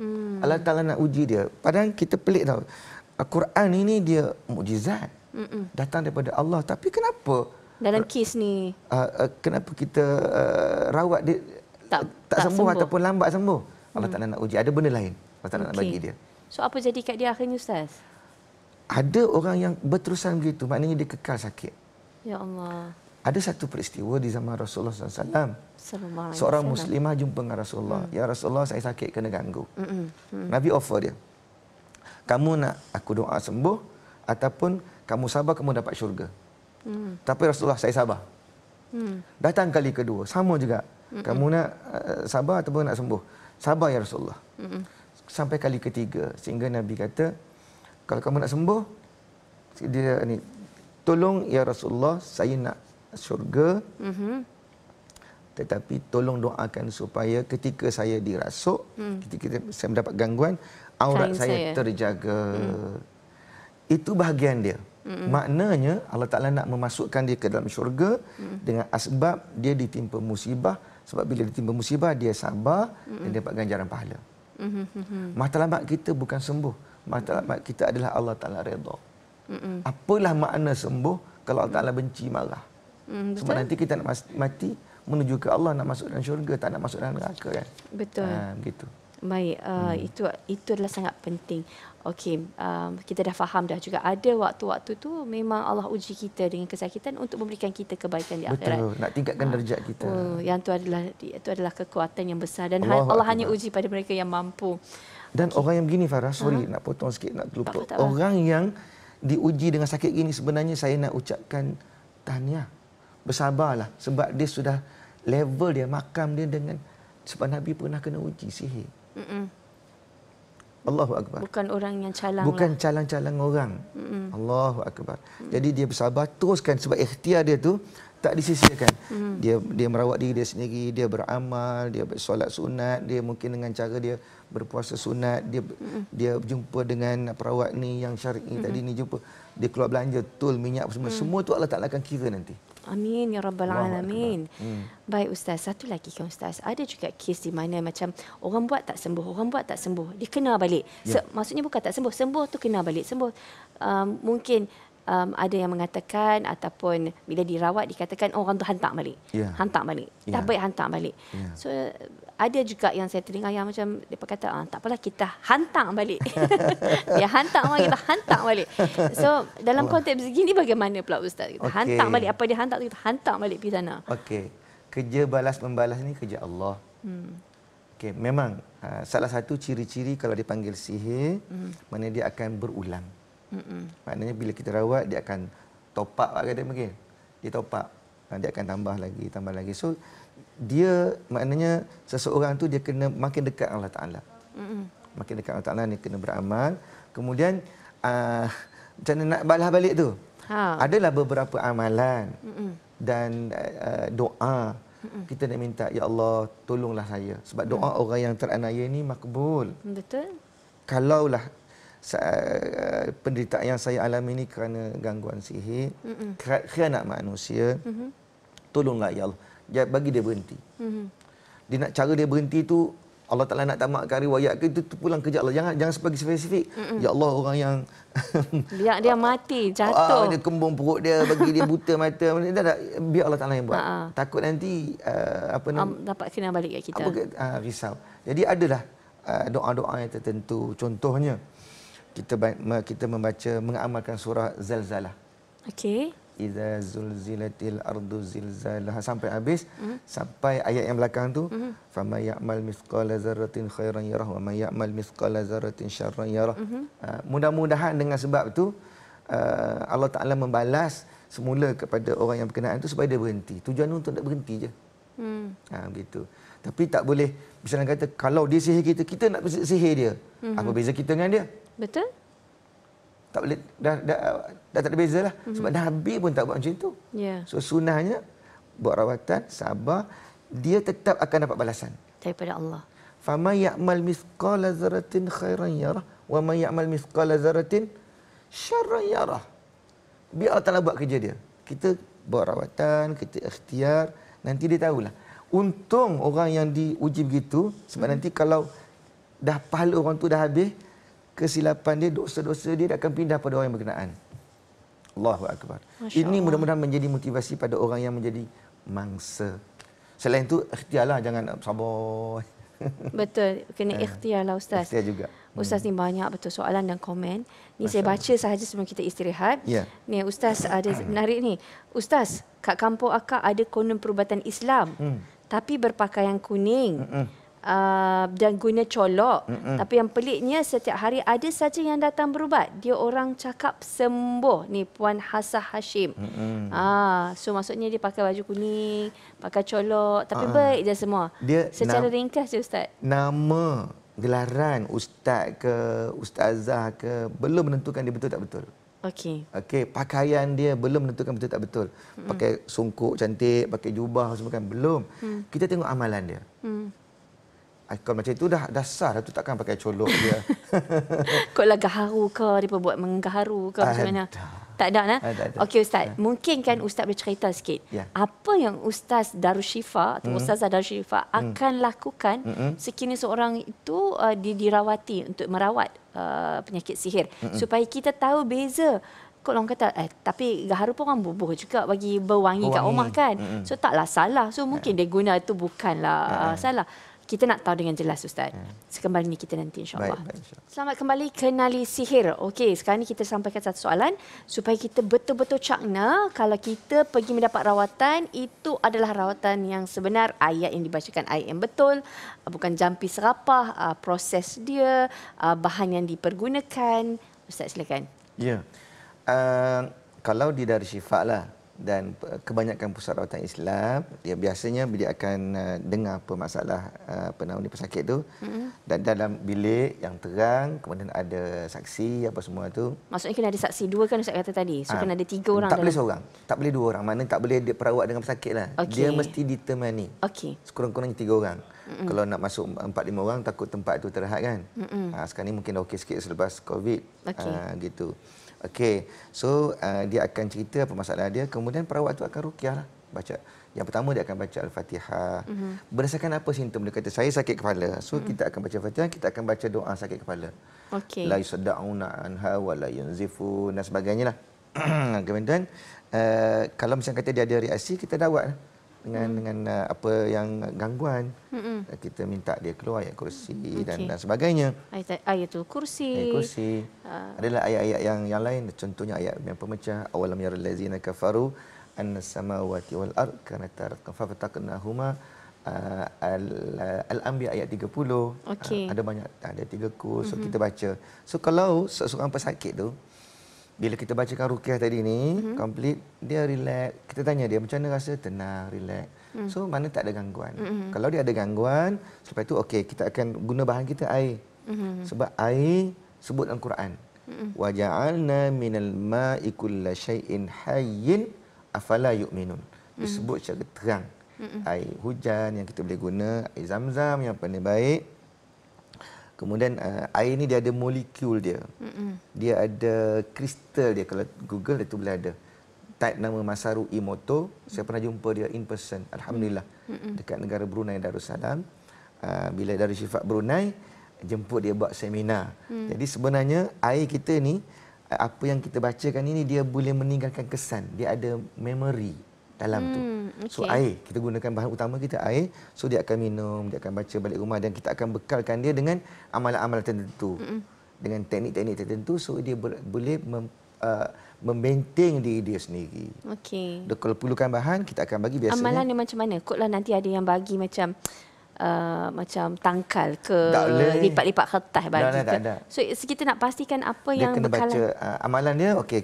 Hmm. Allah Ta'ala nak uji dia. Padahal kita pelik tau. Al-Quran ini dia mujizat. Hmm. Datang daripada Allah. Tapi kenapa? Dalam kes ni. Uh, uh, kenapa kita uh, rawat dia tak, tak, tak sembuh, sembuh ataupun lambat sembuh. Allah hmm. Ta'ala nak uji. Ada benda lain. Allah Ta'ala okay. nak bagi dia. So apa jadi kat dia akhirnya Ustaz? Ada orang yang berterusan begitu. Maknanya dia kekal sakit. Ya Allah. Ada satu peristiwa di zaman Rasulullah SAW. Hmm. Seorang muslimah jumpa dengan Rasulullah. Mm. Ya Rasulullah, saya sakit kena ganggu. Mm-mm. Hmm, hmm. Nabi offer dia. Kamu nak aku doa sembuh ataupun kamu sabar kamu dapat syurga. Mm. Tapi Rasulullah saya sabar. Mm. Datang kali kedua, sama juga. mm Kamu hmm. nak uh, sabar ataupun nak sembuh. Sabar ya Rasulullah. mm Sampai kali ketiga sehingga Nabi kata, kalau kamu nak sembuh dia ni tolong ya Rasulullah saya nak syurga. hmm tetapi tolong doakan supaya ketika saya dirasuk hmm. ketika saya mendapat gangguan aurat saya, saya terjaga hmm. itu bahagian dia hmm. maknanya Allah Taala nak memasukkan dia ke dalam syurga hmm. dengan asbab dia ditimpa musibah sebab bila ditimpa musibah dia sabar hmm. dan dapat ganjaran pahala hmm. hmm, hmm, hmm. matlamat kita bukan sembuh matlamat kita adalah Allah Taala redha hmm. apalah makna sembuh kalau Allah Taala benci malah. hmm. sebab nanti kita nak mati menuju ke Allah nak masuk dalam syurga tak nak masuk dalam neraka kan betul ha, begitu baik uh, hmm. itu itu adalah sangat penting okey um, kita dah faham dah juga ada waktu-waktu tu memang Allah uji kita dengan kesakitan untuk memberikan kita kebaikan di akhirat betul nak tingkatkan ah, darjat kita uh, yang tu adalah itu adalah kekuatan yang besar dan Allah, Allah hanya uji pada mereka yang mampu dan okay. orang yang begini Farah sorry ha? nak potong sikit nak terlupa tak, tak, tak. orang yang diuji dengan sakit gini sebenarnya saya nak ucapkan tahniah bersabarlah sebab dia sudah level dia makam dia dengan sebab Nabi pernah kena uji sihir. Mm-mm. Allahu akbar. Bukan orang yang calang. Bukan lah. calang-calang orang. Mm-mm. Allahu akbar. Mm-mm. Jadi dia bersabar teruskan sebab ikhtiar dia tu tak disisihkan. Mm-hmm. Dia dia merawat diri dia sendiri, dia beramal, dia bersolat sunat, dia mungkin dengan cara dia berpuasa sunat, dia mm-hmm. dia jumpa dengan perawat ni yang syar'i mm-hmm. tadi ni jumpa, dia keluar belanja tol minyak semua. Mm-hmm. Semua tu Allah Taala akan kira nanti. Amin ya rabbal alamin. Hmm. Baik ustaz, satu lagi kan ustaz. Ada juga kes di mana macam orang buat tak sembuh, orang buat tak sembuh, dikena balik. Yeah. So, maksudnya bukan tak sembuh, sembuh tu kena balik, sembuh. Um, mungkin um, ada yang mengatakan ataupun bila dirawat dikatakan oh, orang tu hantar balik. Yeah. Hantar balik. Yeah. Tak ya. baik hantar balik. Yeah. So ada juga yang saya teringat yang macam dia berkata, ah tak apalah kita hantar balik. Ya hantar orang kita hantar balik. So dalam konteks begini bagaimana pula ustaz? Kita okay. hantar balik apa dia hantar tu kita hantar balik pergi sana. Okey. Kerja balas membalas ni kerja Allah. Hmm. Okey, memang uh, salah satu ciri-ciri kalau dipanggil sihir, hmm. mana dia akan berulang. Mm-mm. Maknanya bila kita rawat dia akan top up kata mungkin. Dia top up. Ha, dia akan tambah lagi, tambah lagi. So dia maknanya seseorang tu dia kena makin dekat Allah Taala. Mm-mm. Makin dekat Allah Taala dia kena beramal. Kemudian uh, macam mana nak balas balik tu? Ha. Adalah beberapa amalan Mm-mm. dan uh, doa kita nak minta ya Allah tolonglah saya sebab doa hmm. orang yang teranaya ini makbul betul kalaulah Eh, penderitaan yang saya alami ini kerana gangguan sihir, Mm-mm. khianat manusia, mm-hmm. tolonglah ya Allah. Bagi dia berhenti. Mm-hmm. Dia nak cara dia berhenti itu, Allah Ta'ala nak tamatkan riwayat ke, itu pulang kerja Allah. Jangan, jangan sebagai spesifik. Mm-mm. Ya Allah orang yang... Biar dia mati, jatuh. Uh, dia kembung perut dia, bagi dia buta mata. Tak, tak, biar Allah Ta'ala yang buat. Ha-ha. Takut nanti... Uh, apa nam- Dapat kena balik kat kita. Apa, uh, risau. Jadi adalah uh, doa-doa yang tertentu. Contohnya, kita kita membaca mengamalkan surah zalzalah okey iza zulzilatil ardu zilzalah ha, sampai habis mm-hmm. sampai ayat yang belakang tu mm-hmm. fama ya'mal mithqala zarratin khairan yarah wa may ya'mal mithqala zarratin syarran yarah mm-hmm. uh, mudah-mudahan dengan sebab tu uh, Allah Taala membalas semula kepada orang yang berkenaan tu supaya dia berhenti tujuan untuk nak berhenti je hmm ha begitu tapi tak boleh misalnya kata kalau dia sihir kita kita nak sihir dia hmm. apa beza kita dengan dia Betul? Tak boleh dah dah, dah tak ada bezalah. Mm-hmm. Sebab Nabi pun tak buat macam tu. Yeah. So sunahnya buat rawatan, sabar, dia tetap akan dapat balasan daripada Allah. Fama ya'mal mithqala dzarratin khairan yarah wa man ya'mal mithqala dzarratin syarran yarah. Biar Allah Ta'ala buat kerja dia. Kita buat rawatan, kita ikhtiar, nanti dia tahulah. Untung orang yang diuji begitu sebab hmm. nanti kalau dah pahala orang tu dah habis, kesilapan dia, dosa-dosa dia, akan pindah pada orang yang berkenaan. Allahu Akbar. Masya Ini mudah-mudahan menjadi motivasi pada orang yang menjadi mangsa. Selain itu, ikhtiarlah. Jangan sabar. Betul. Kena eh, ikhtiarlah Ustaz. Ikhtiar juga. Ustaz ni hmm. banyak betul soalan dan komen. Ni Masya saya baca sahaja sebelum kita istirahat. Ya. Ni Ustaz ada menarik ni. Ustaz, kat kampung akak ada konon perubatan Islam. Hmm. Tapi berpakaian kuning. Hmm uh, dan guna colok. Mm-mm. Tapi yang peliknya setiap hari ada saja yang datang berubat. Dia orang cakap sembuh ni Puan Hasah Hashim. Ah, uh, so maksudnya dia pakai baju kuning, pakai colok, tapi uh-huh. baik je semua. Dia secara ringkas je ustaz. Nama gelaran ustaz ke ustazah ke belum menentukan dia betul tak betul. Okey. Okey, pakaian dia belum menentukan betul tak betul. Mm. Pakai sungkuk cantik, pakai jubah semua kan belum. Mm. Kita tengok amalan dia. Mm ikon ah, macam itu dah dasar dah tu takkan pakai colok dia. Kau lah gaharu ke dia buat menggaharu ke macam mana? Tak ada nah. Ha? Okey ustaz, ada. Ah. mungkin kan ustaz boleh cerita sikit. Ya. Apa yang ustaz Darushifa atau hmm. ustaz Darushifa hmm. akan lakukan hmm. sekini seorang itu uh, di dirawati untuk merawat uh, penyakit sihir hmm. supaya kita tahu beza kau orang kata eh tapi gaharu pun orang bubuh juga bagi berwangi, berwangi. kat rumah kan. Hmm. So taklah salah. So mungkin ya. dia guna itu bukanlah ya. uh, salah kita nak tahu dengan jelas ustaz. Hmm. Sekembali ni kita nanti insyaallah. Selamat kembali kenali sihir. Okey, sekarang ni kita sampaikan satu soalan supaya kita betul-betul cakna kalau kita pergi mendapat rawatan itu adalah rawatan yang sebenar, ayat yang dibacakan ayat yang betul, ah, bukan jampi serapah, ah, proses dia, ah, bahan yang dipergunakan. Ustaz silakan. Ya. Uh, kalau di dari sifatlah, dan kebanyakan pusat rawatan Islam dia ya, biasanya bila akan uh, dengar apa masalah uh, penahun di pesakit tu mm-hmm. dan dalam bilik yang terang kemudian ada saksi apa semua tu maksudnya kena ada saksi dua kan Ustaz kata tadi so ha, kena ada tiga orang tak dalam. boleh seorang tak boleh dua orang mana tak boleh dia perawat dengan pesakit lah okay. dia mesti ditemani Okey. sekurang-kurangnya tiga orang mm-hmm. kalau nak masuk empat lima orang takut tempat tu terhad kan mm-hmm. ha, sekarang ni mungkin dah okey sikit selepas covid okay. ha, ah, gitu Okey. So uh, dia akan cerita apa masalah dia, kemudian perawat tu akan rukiahlah. Baca yang pertama dia akan baca al-Fatihah. Uh-huh. Berdasarkan apa simptom dia kata saya sakit kepala. So uh-huh. kita akan baca Fatihah, kita akan baca doa sakit kepala. Okey. La yusda'una anha wa la yunzifu dan sebagainya lah. kemudian uh, kalau misalnya kata dia ada reaksi kita dawatlah dengan hmm. dengan uh, apa yang gangguan hmm. kita minta dia keluar ayat kursi hmm. dan, okay. dan sebagainya ayat ayatul kursi ayat kursi uh. adalah ayat-ayat yang yang lain contohnya ayat yang pemecah awalam yarallazina kafaru an samawati wal ard kanat fataqnahuma uh, ah, al-anbiya ayat 30 okay. uh, ada banyak ada tiga kursi so, hmm. kita baca so kalau seorang pesakit tu bila kita bacakan rukyah tadi ni mm-hmm. complete dia relax kita tanya dia macam mana rasa tenang relax mm-hmm. so mana tak ada gangguan mm-hmm. kalau dia ada gangguan selepas itu okay kita akan guna bahan kita air mm-hmm. sebab air sebut dalam Quran mhm. waja'alna minal ma'i kulla shay'in hayyin afala yu'minun disebut mhm. secara terang mhm. air hujan yang kita boleh guna air zam-zam yang paling baik Kemudian uh, air ni dia ada molekul dia. Mm-mm. Dia ada kristal dia kalau Google itu boleh ada. Type nama Masaru Imoto. Mm-mm. Saya pernah jumpa dia in person. Alhamdulillah. Mm-mm. Dekat negara Brunei Darussalam. Uh, bila dari sifat Brunei, jemput dia buat seminar. Mm. Jadi sebenarnya air kita ni, uh, apa yang kita bacakan ini dia boleh meninggalkan kesan. Dia ada memory dalam hmm, tu. So air, kita gunakan bahan utama kita air. So dia akan minum, dia akan baca balik rumah dan kita akan bekalkan dia dengan amalan-amalan tertentu. Hmm. Dengan teknik-teknik tertentu so dia boleh mem, uh, membenteng diri dia sendiri. Okey. Kalau perlukan bahan, kita akan bagi biasanya. Amalan dia macam mana? Kutlah nanti ada yang bagi macam Uh, macam tangkal ke lipat-lipat kertas bagi tak, tak, tak, So kita nak pastikan apa dia yang kena bekalan. baca uh, amalan dia. Okey,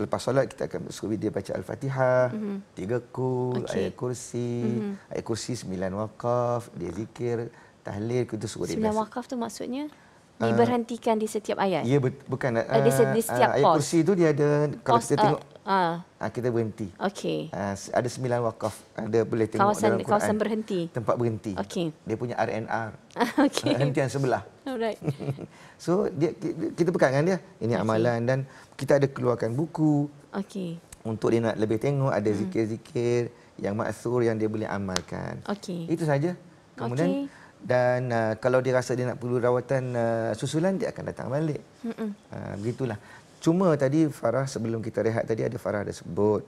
lepas solat kita akan suruh dia baca Al-Fatihah, mm-hmm. tiga kul, okay. ayat kursi, mm-hmm. ayat kursi sembilan wakaf, dia zikir, tahlil kita suruh dia. Sembilan wakaf tu maksudnya uh, diberhentikan uh, di setiap ayat. Ya bukan uh, uh, di setiap uh, ayat kursi tu dia ada kalau kita tengok uh, Ah. Uh. kita berhenti. Okey. Uh, ah, ada sembilan wakaf. Ada ah, boleh tengok kawasan, dalam Quran. Kawasan berhenti. Tempat berhenti. Okey. Dia punya RNR. Okey. Berhenti yang sebelah. Alright. so dia, kita pegang dengan dia. Ini okay. amalan dan kita ada keluarkan buku. Okey. Untuk dia nak lebih tengok ada hmm. zikir-zikir yang maksur yang dia boleh amalkan. Okey. Itu saja. Kemudian okay. Dan uh, kalau dia rasa dia nak perlu rawatan uh, susulan, dia akan datang balik. Uh, begitulah. Cuma tadi Farah sebelum kita rehat tadi ada Farah ada sebut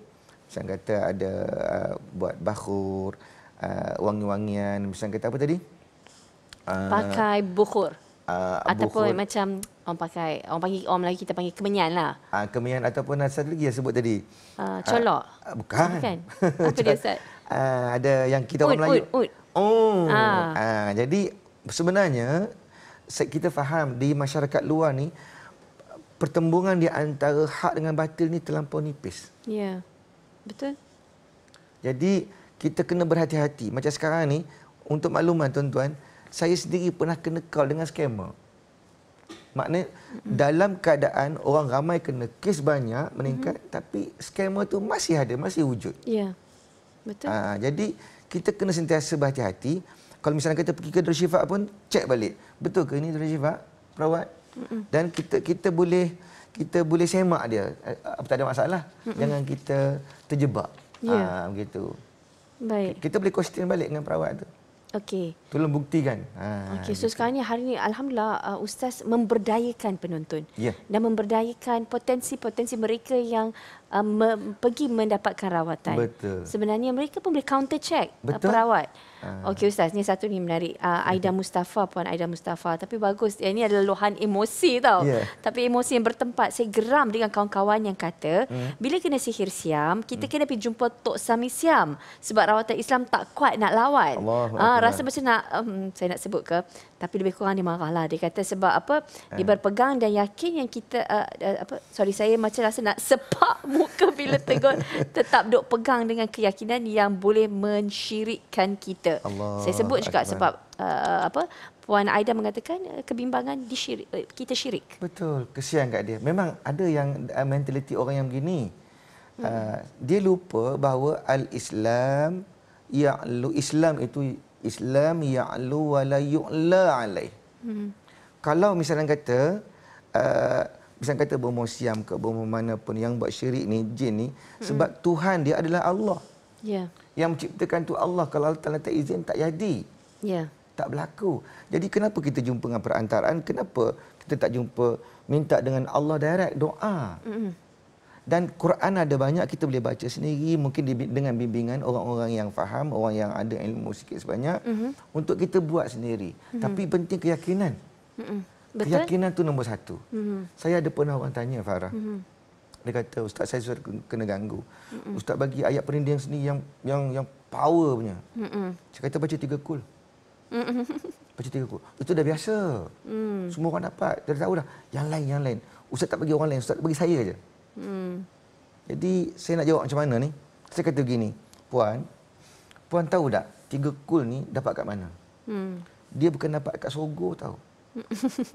macam kata ada uh, buat bakhur, uh, wangi-wangian, macam kata apa tadi? Uh, pakai bukhur. Uh, ataupun bukhur. macam orang pakai, orang panggil orang lagi kita panggil kemenyan lah. Uh, kemenyan ataupun ada ah, satu lagi yang sebut tadi. Uh, colok. Uh, bukan. Apa dia Ustaz? Uh, ada yang kita ud, orang Melayu. Ud, ud. Oh. Uh. Uh, jadi sebenarnya kita faham di masyarakat luar ni, pertembungan di antara hak dengan batil ni terlampau nipis. Ya. Betul. Jadi kita kena berhati-hati. Macam sekarang ni untuk makluman tuan-tuan, saya sendiri pernah kena call dengan scammer. Maknanya hmm. dalam keadaan orang ramai kena kes banyak meningkat hmm. tapi scammer tu masih ada, masih wujud. Ya. Betul. Ha, jadi kita kena sentiasa berhati-hati. Kalau misalnya kita pergi ke Dr. Syifa pun, cek balik. Betul ke ini Dr. Syifa? Perawat? dan kita kita boleh kita boleh semak dia eh, apa tak ada masalah Mm-mm. jangan kita terjebak yeah. Ya. ha begitu baik kita boleh question balik dengan perawat tu okey tolong buktikan ha okey so sekarang ni hari ni alhamdulillah uh, ustaz memberdayakan penonton yeah. dan memberdayakan potensi-potensi mereka yang uh, me- pergi mendapatkan rawatan. Betul. Sebenarnya mereka pun boleh counter check uh, perawat. Uh. Okey ustaz, ni satu ni menarik. Uh, Aida uh. Mustafa puan Aida Mustafa tapi bagus ini eh, adalah luahan emosi tau. Yeah. Tapi emosi yang bertempat saya geram dengan kawan-kawan yang kata mm. bila kena sihir siam, kita mm. kena pergi jumpa tok sami siam sebab rawatan Islam tak kuat nak lawan. Ah uh, rasa macam nak um, saya nak sebut ke? tapi lebih kurang dia marahlah dia kata sebab apa dia eh. berpegang dan yakin yang kita uh, uh, apa sorry saya macam rasa nak sepak muka bila tegur tetap duk pegang dengan keyakinan yang boleh mensyirikkan kita Allah saya sebut juga Akbar. sebab uh, apa puan Aida mengatakan uh, kebimbangan disyirik, uh, kita syirik betul kesian kat dia memang ada yang uh, mentaliti orang yang begini hmm. uh, dia lupa bahawa al-islam ya lu islam itu Islam ya'lu wa la yu'la alaih. Hmm. Kalau misalnya kata uh, misalnya kata bermu siam ke bermu mana pun yang buat syirik ni jin ni hmm. sebab Tuhan dia adalah Allah. Yeah. Yang menciptakan tu Allah kalau Allah tak, tak izin tak yadi Ya. Yeah. Tak berlaku. Jadi kenapa kita jumpa dengan perantaraan? Kenapa kita tak jumpa minta dengan Allah direct doa? Hmm dan Quran ada banyak kita boleh baca sendiri mungkin dengan bimbingan orang-orang yang faham orang yang ada ilmu sikit sebanyak mm-hmm. untuk kita buat sendiri mm-hmm. tapi penting keyakinan mm-hmm. keyakinan tu nombor satu mm-hmm. saya ada pernah orang tanya Farah mm-hmm. dia kata ustaz saya sudah kena ganggu mm-hmm. ustaz bagi ayat perindian sendiri yang yang yang power punya mm-hmm. saya kata baca tiga kul mm-hmm. baca tiga kul itu dah biasa mm. semua orang dapat dia dah tahu dah yang lain yang lain ustaz tak bagi orang lain ustaz bagi saya saja. mm Hmm. Jadi saya nak jawab macam mana ni? Saya kata begini, puan, puan tahu tak tiga kul ni dapat kat mana? Hmm. Dia bukan dapat kat Sogo tau. Hmm.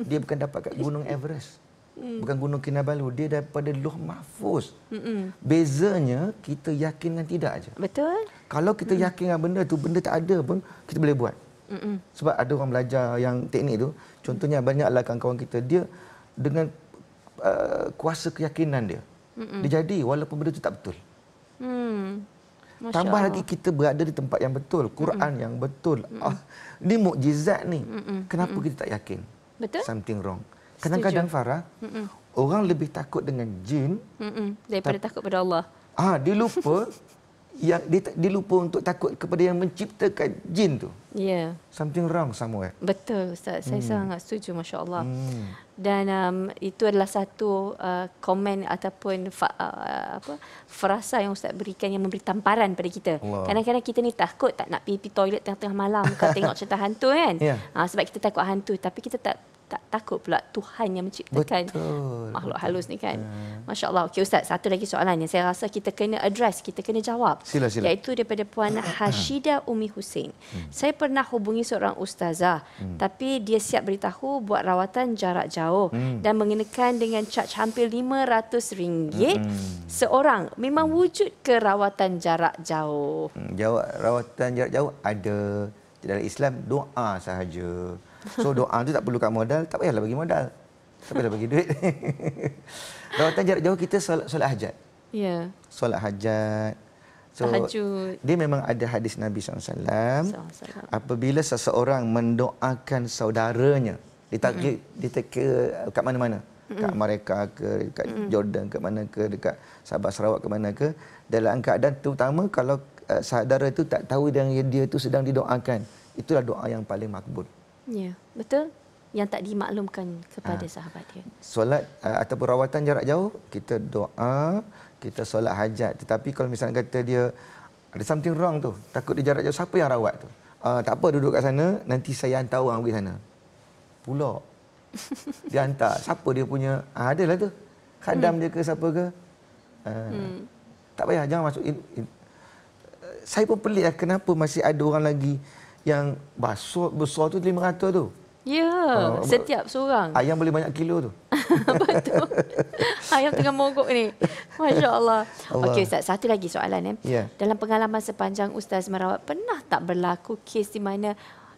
Dia bukan dapat kat Gunung Everest. Hmm. Bukan Gunung Kinabalu. Dia daripada Loh Mahfuz. Hmm. Bezanya kita yakin dengan tidak aja. Betul. Kalau kita hmm. yakin dengan benda tu, benda tak ada pun kita boleh buat. Hmm. Sebab ada orang belajar yang teknik tu. Contohnya banyaklah kawan-kawan kita. Dia dengan Uh, kuasa keyakinan dia. Mm-mm. Dia jadi walaupun benda itu tak betul. Hmm. Tambah lagi kita berada di tempat yang betul, Quran Mm-mm. yang betul. Mm-mm. Ah, ni mukjizat ni. Mm-mm. Kenapa Mm-mm. kita tak yakin? Betul? Something wrong. Kadang-kadang Farah, Mm-mm. orang lebih takut dengan jin Mm-mm. daripada tak, takut kepada Allah. Ah, dia lupa yang dia, dia lupa untuk takut kepada yang menciptakan jin tu. Ya. Yeah. Something wrong somewhere. Betul ustaz. Saya mm. sangat setuju masya-Allah. Mm dan um, itu adalah satu uh, komen ataupun fa, uh, apa frasa yang ustaz berikan yang memberi tamparan pada kita. Allah. Kadang-kadang kita ni takut tak nak pergi toilet tengah-tengah malam kau tengok cerita hantu kan. Yeah. Ya. Uh, sebab kita takut hantu tapi kita tak tak takut pula Tuhan yang menciptakan betul, makhluk betul. halus ni kan. Yeah. Hmm. Masya Allah. Okey Ustaz, satu lagi soalan yang saya rasa kita kena address, kita kena jawab. Sila, sila. Iaitu daripada Puan hmm. Hashida Umi Hussein. Hmm. Saya pernah hubungi seorang ustazah, hmm. tapi dia siap beritahu buat rawatan jarak jauh hmm. dan mengenakan dengan charge hampir RM500 hmm. seorang. Memang wujud ke rawatan jarak jauh? Hmm. Jawab, rawatan jarak jauh ada. Dalam Islam, doa sahaja. So doa tu tak perlu perlukan modal, tak payahlah bagi modal. Tak payahlah bagi duit. Lawatan jauh-jauh kita solat, solat hajat. Ya. Yeah. Solat hajat. So, Tahajud. dia memang ada hadis Nabi SAW. SAW. Apabila seseorang mendoakan saudaranya, dia tak mm ke kat mana-mana. mm Kat Amerika ke, dekat mm Jordan ke mana ke, dekat Sabah Sarawak ke mana ke. Dalam keadaan terutama kalau uh, saudara itu tak tahu yang dia itu sedang didoakan. Itulah doa yang paling makbul. Ya, betul. Yang tak dimaklumkan kepada ha. sahabat dia. Solat uh, ataupun rawatan jarak jauh, kita doa, kita solat hajat. Tetapi kalau misalnya kata dia ada something wrong tu, takut dia jarak jauh, siapa yang rawat tu? Uh, tak apa duduk kat sana, nanti saya hantar orang pergi sana. Pulak. Dia hantar. Siapa dia punya? Ha, uh, adalah tu. Khadam hmm. dia ke siapa ke? Uh, hmm. Tak payah, jangan masuk. In, in. saya pun pelik lah kenapa masih ada orang lagi yang basuh besar tu 500 tu. Ya, uh, setiap seorang. Ayam boleh banyak kilo tu. Betul. Ayam tengah mogok ni. Masya-Allah. Allah. Okey Ustaz, satu lagi soalan eh. Yeah. Dalam pengalaman sepanjang Ustaz merawat, pernah tak berlaku kes di mana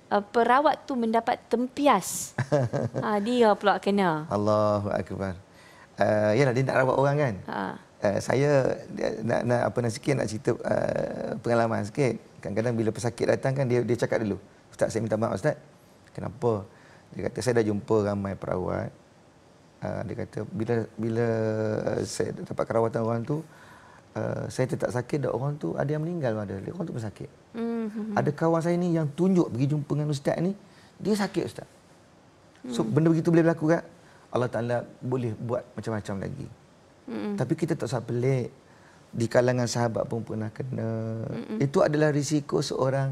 uh, perawat tu mendapat tempias? uh, dia pula kena. Allahu akbar. Uh, ah, yalah dia nak rawat orang kan? Uh. Uh, saya nak, nak apa nak sikit nak cerita uh, pengalaman sikit. Kadang-kadang bila pesakit datang kan dia dia cakap dulu. Ustaz saya minta maaf ustaz. Kenapa? Dia kata saya dah jumpa ramai perawat. Uh, dia kata bila bila eh, saya dapat kerawatan orang tu uh, saya tetap sakit dan orang tu ada yang meninggal ada. Orang tu pesakit. Mm-hmm. Ada kawan saya ni yang tunjuk pergi jumpa dengan ustaz ni dia sakit ustaz. So mm. benda begitu boleh berlaku kan? Allah Ta'ala boleh buat macam-macam lagi. Mm-mm. Tapi kita tak usah pelik di kalangan sahabat pun pernah kena. Mm-mm. Itu adalah risiko seorang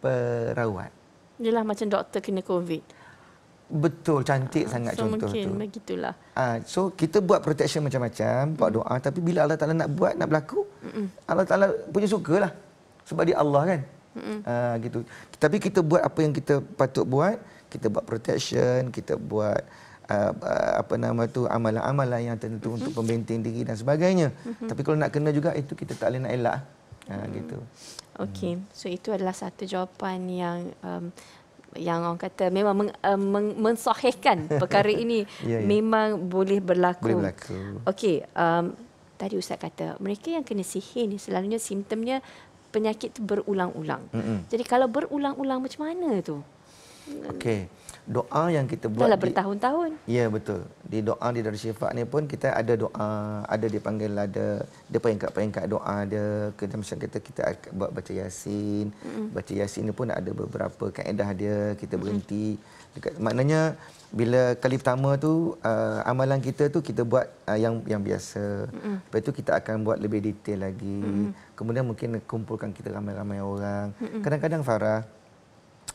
perawat. Yalah macam doktor kena COVID. Betul, cantik uh, sangat so contoh mungkin tu. Mungkin begitulah. Uh, so kita buat protection macam-macam, buat doa. Tapi bila Allah Ta'ala nak buat, nak berlaku, Mm-mm. Allah Ta'ala punya sukalah. Sebab dia Allah kan. Uh, gitu. Tapi kita buat apa yang kita patut buat. Kita buat protection, kita buat... Uh, uh, apa nama tu amalan-amalan yang tentu untuk mhm. pembenteng diri dan sebagainya. Mm-hmm. Tapi kalau nak kena juga itu kita tak boleh nak elak. Ha mm. gitu. Okey. Hmm. So itu adalah satu jawapan yang um, yang orang kata memang meng, uh, meng, mensahihkan perkara ini yeah, yeah. memang boleh berlaku. Boleh berlaku. Okey, um, tadi ustaz kata mereka yang kena sihir ni selalunya simptomnya penyakit berulang-ulang. Mm-hmm. Jadi kalau berulang-ulang macam mana tu? Okey. Doa yang kita buat Dalam bertahun-tahun Ya betul Di doa di dari syifat ni pun Kita ada doa Ada dipanggil ada Dia peringkat-peringkat doa ada kita, Macam kita Kita buat baca yasin mm-hmm. Baca yasin ni pun Ada beberapa kaedah dia Kita berhenti mm-hmm. Dekat, Maknanya Bila kali pertama tu uh, Amalan kita tu Kita buat uh, yang yang biasa mm-hmm. Lepas tu kita akan buat Lebih detail lagi mm-hmm. Kemudian mungkin Kumpulkan kita ramai-ramai orang mm-hmm. Kadang-kadang Farah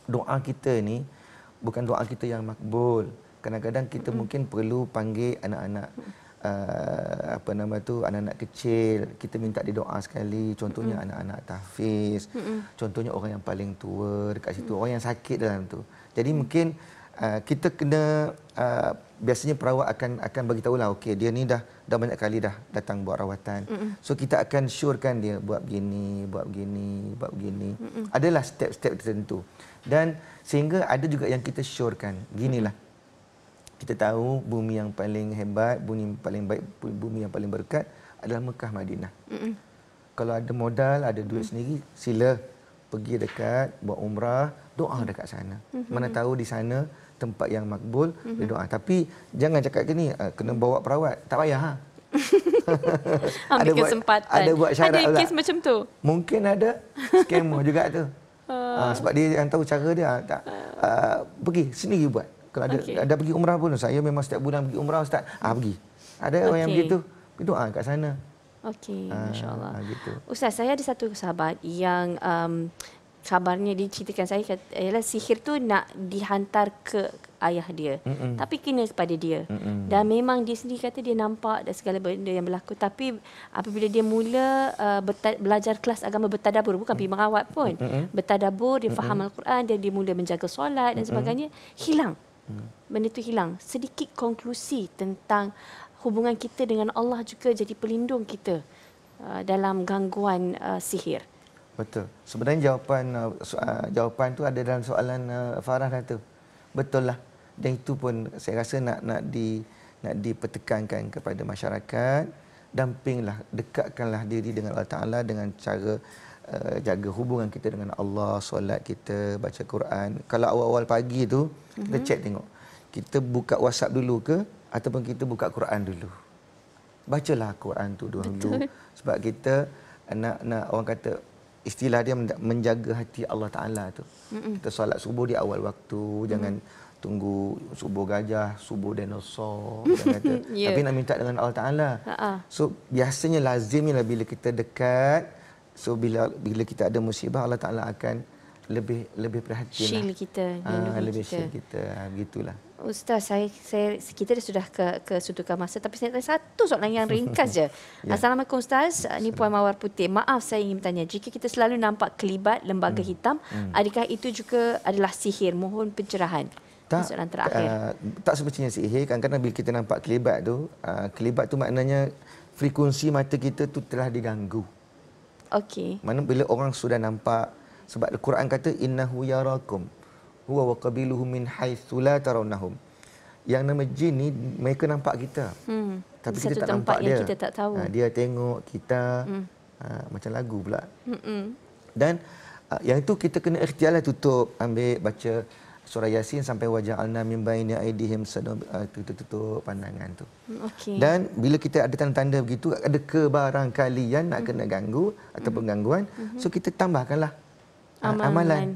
doa kita ni bukan doa kita yang makbul. Kadang-kadang kita mm-hmm. mungkin perlu panggil anak-anak uh, apa nama tu anak-anak kecil, kita minta dia doa sekali. Contohnya mm-hmm. anak-anak tahfiz, mm-hmm. contohnya orang yang paling tua dekat situ, mm-hmm. orang yang sakit dalam tu. Jadi mm. mungkin uh, kita kena uh, biasanya perawat akan akan bagi tahu lah. okey dia ni dah dah banyak kali dah datang buat rawatan. Mm-hmm. So kita akan surekan dia buat begini, buat begini, buat begini. Mm-hmm. Adalah step-step tertentu. mm dan sehingga ada juga yang kita syorkan ginilah kita tahu bumi yang paling hebat bumi yang paling baik bumi yang paling berkat adalah Mekah Madinah Mm-mm. kalau ada modal ada duit Mm-mm. sendiri sila pergi dekat buat umrah doa dekat sana mm-hmm. mana tahu di sana tempat yang makbul mm-hmm. doa tapi jangan cakap ke ni ah, kena bawa perawat tak payah ha ada buat, ada buat syarat ada lah. kes macam tu mungkin ada skema juga tu Uh. Uh, sebab dia yang tahu cara dia ah, tak uh, pergi sendiri buat. Kalau ada okay. ada pergi umrah pun saya memang setiap bulan pergi umrah ustaz. Ah pergi. Ada okay. orang yang begitu. Pergi doa kat sana. Okey, uh, allah Uh, Ustaz, saya ada satu sahabat yang um, sabarnya dia ceritakan saya kata ialah sihir tu nak dihantar ke ayah dia Mm-mm. tapi kena kepada dia Mm-mm. dan memang dia sendiri kata dia nampak dan segala benda yang berlaku tapi apabila dia mula uh, belajar kelas agama bertadabur bukan pergi merawat pun Mm-mm. bertadabur dia faham Mm-mm. al-Quran dia dia mula menjaga solat dan sebagainya hilang Mm-mm. benda tu hilang sedikit konklusi tentang hubungan kita dengan Allah juga jadi pelindung kita uh, dalam gangguan uh, sihir Betul. Sebenarnya jawapan uh, uh, jawapan tu ada dalam soalan uh, Farah kata. Betul lah. Dan itu pun saya rasa nak nak di nak dipertekankan kepada masyarakat dampinglah dekatkanlah diri dengan Allah Taala dengan cara uh, jaga hubungan kita dengan Allah solat kita baca Quran kalau awal-awal pagi tu mm-hmm. kita mhm. check tengok kita buka WhatsApp dulu ke ataupun kita buka Quran dulu bacalah Quran tu dulu sebab kita nak nak orang kata istilah dia menjaga hati Allah Taala tu. Mm-mm. Kita solat subuh di awal waktu, mm-hmm. jangan tunggu subuh gajah, subuh dinosaur yeah. Tapi nak minta dengan Allah Taala. Uh-huh. So biasanya lazimnya lah bila kita dekat, so bila bila kita ada musibah Allah Taala akan lebih lebih perhatian. Shield lah. kita, ha, lebih kita. Shield kita, ha, gitulah. Ustaz, saya, saya kita sudah ke ke sudukan masa tapi saya tanya satu soalan yang ringkas saja. Ya. ya. Assalamualaikum Ustaz, ini Puan Mawar Putih. Maaf saya ingin bertanya, jika kita selalu nampak kelibat lembaga hmm. hitam, hmm. adakah itu juga adalah sihir? Mohon pencerahan. Tak, soalan terakhir. Uh, tak sepertinya sihir, kadang-kadang bila kita nampak kelibat tu, uh, kelibat tu maknanya frekuensi mata kita tu telah diganggu. Okey. Mana bila orang sudah nampak sebab Al-Quran kata innahu yarakum huwa wa qabiluhum min haitsu la tarawnahum. Yang nama jin ni mereka nampak kita. Hmm. Tapi Di kita tak nampak dia. Kita tak tahu. Ha, dia tengok kita hmm. uh, macam lagu pula. Hmm. Dan uh, yang itu kita kena ikhtiarlah tutup ambil baca surah yasin sampai wajah alna min baini aidihim uh, tutup tutup pandangan tu. Okay. Dan bila kita ada tanda-tanda begitu ada kebarangkalian nak hmm. kena ganggu ataupun hmm. gangguan hmm. so kita tambahkanlah amalan. amalan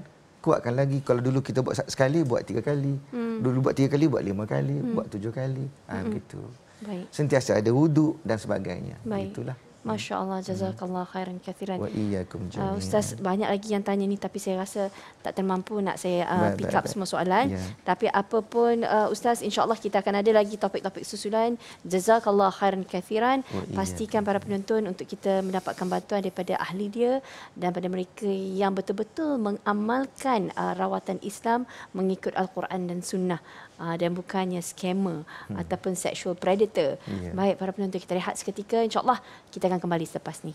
kuatkan lagi kalau dulu kita buat sekali buat tiga kali hmm. dulu buat tiga kali buat lima kali hmm. buat tujuh kali ha, hmm. gitu baik sentiasa ada wuduk dan sebagainya baik. itulah Hmm. Masya Allah, hmm. jazakallah khairan kathiran. Wa iyyakum ah, jami'an. Uh, Ustaz, banyak lagi yang tanya ni tapi saya rasa tak termampu nak saya uh, baik, pick up baik, semua soalan. Yeah. Tapi apapun uh, ah, Ustaz, insyaAllah kita akan ada lagi topik-topik susulan. Jazakallah khairan kathiran. Pastikan para penonton untuk kita mendapatkan bantuan daripada ahli dia dan daripada mereka yang betul-betul mengamalkan uh, rawatan Islam mengikut Al-Quran dan Sunnah uh, dan bukannya scammer hmm. ataupun sexual predator. Yeah. Baik para penonton kita rehat seketika insya-Allah kita akan kembali selepas ni.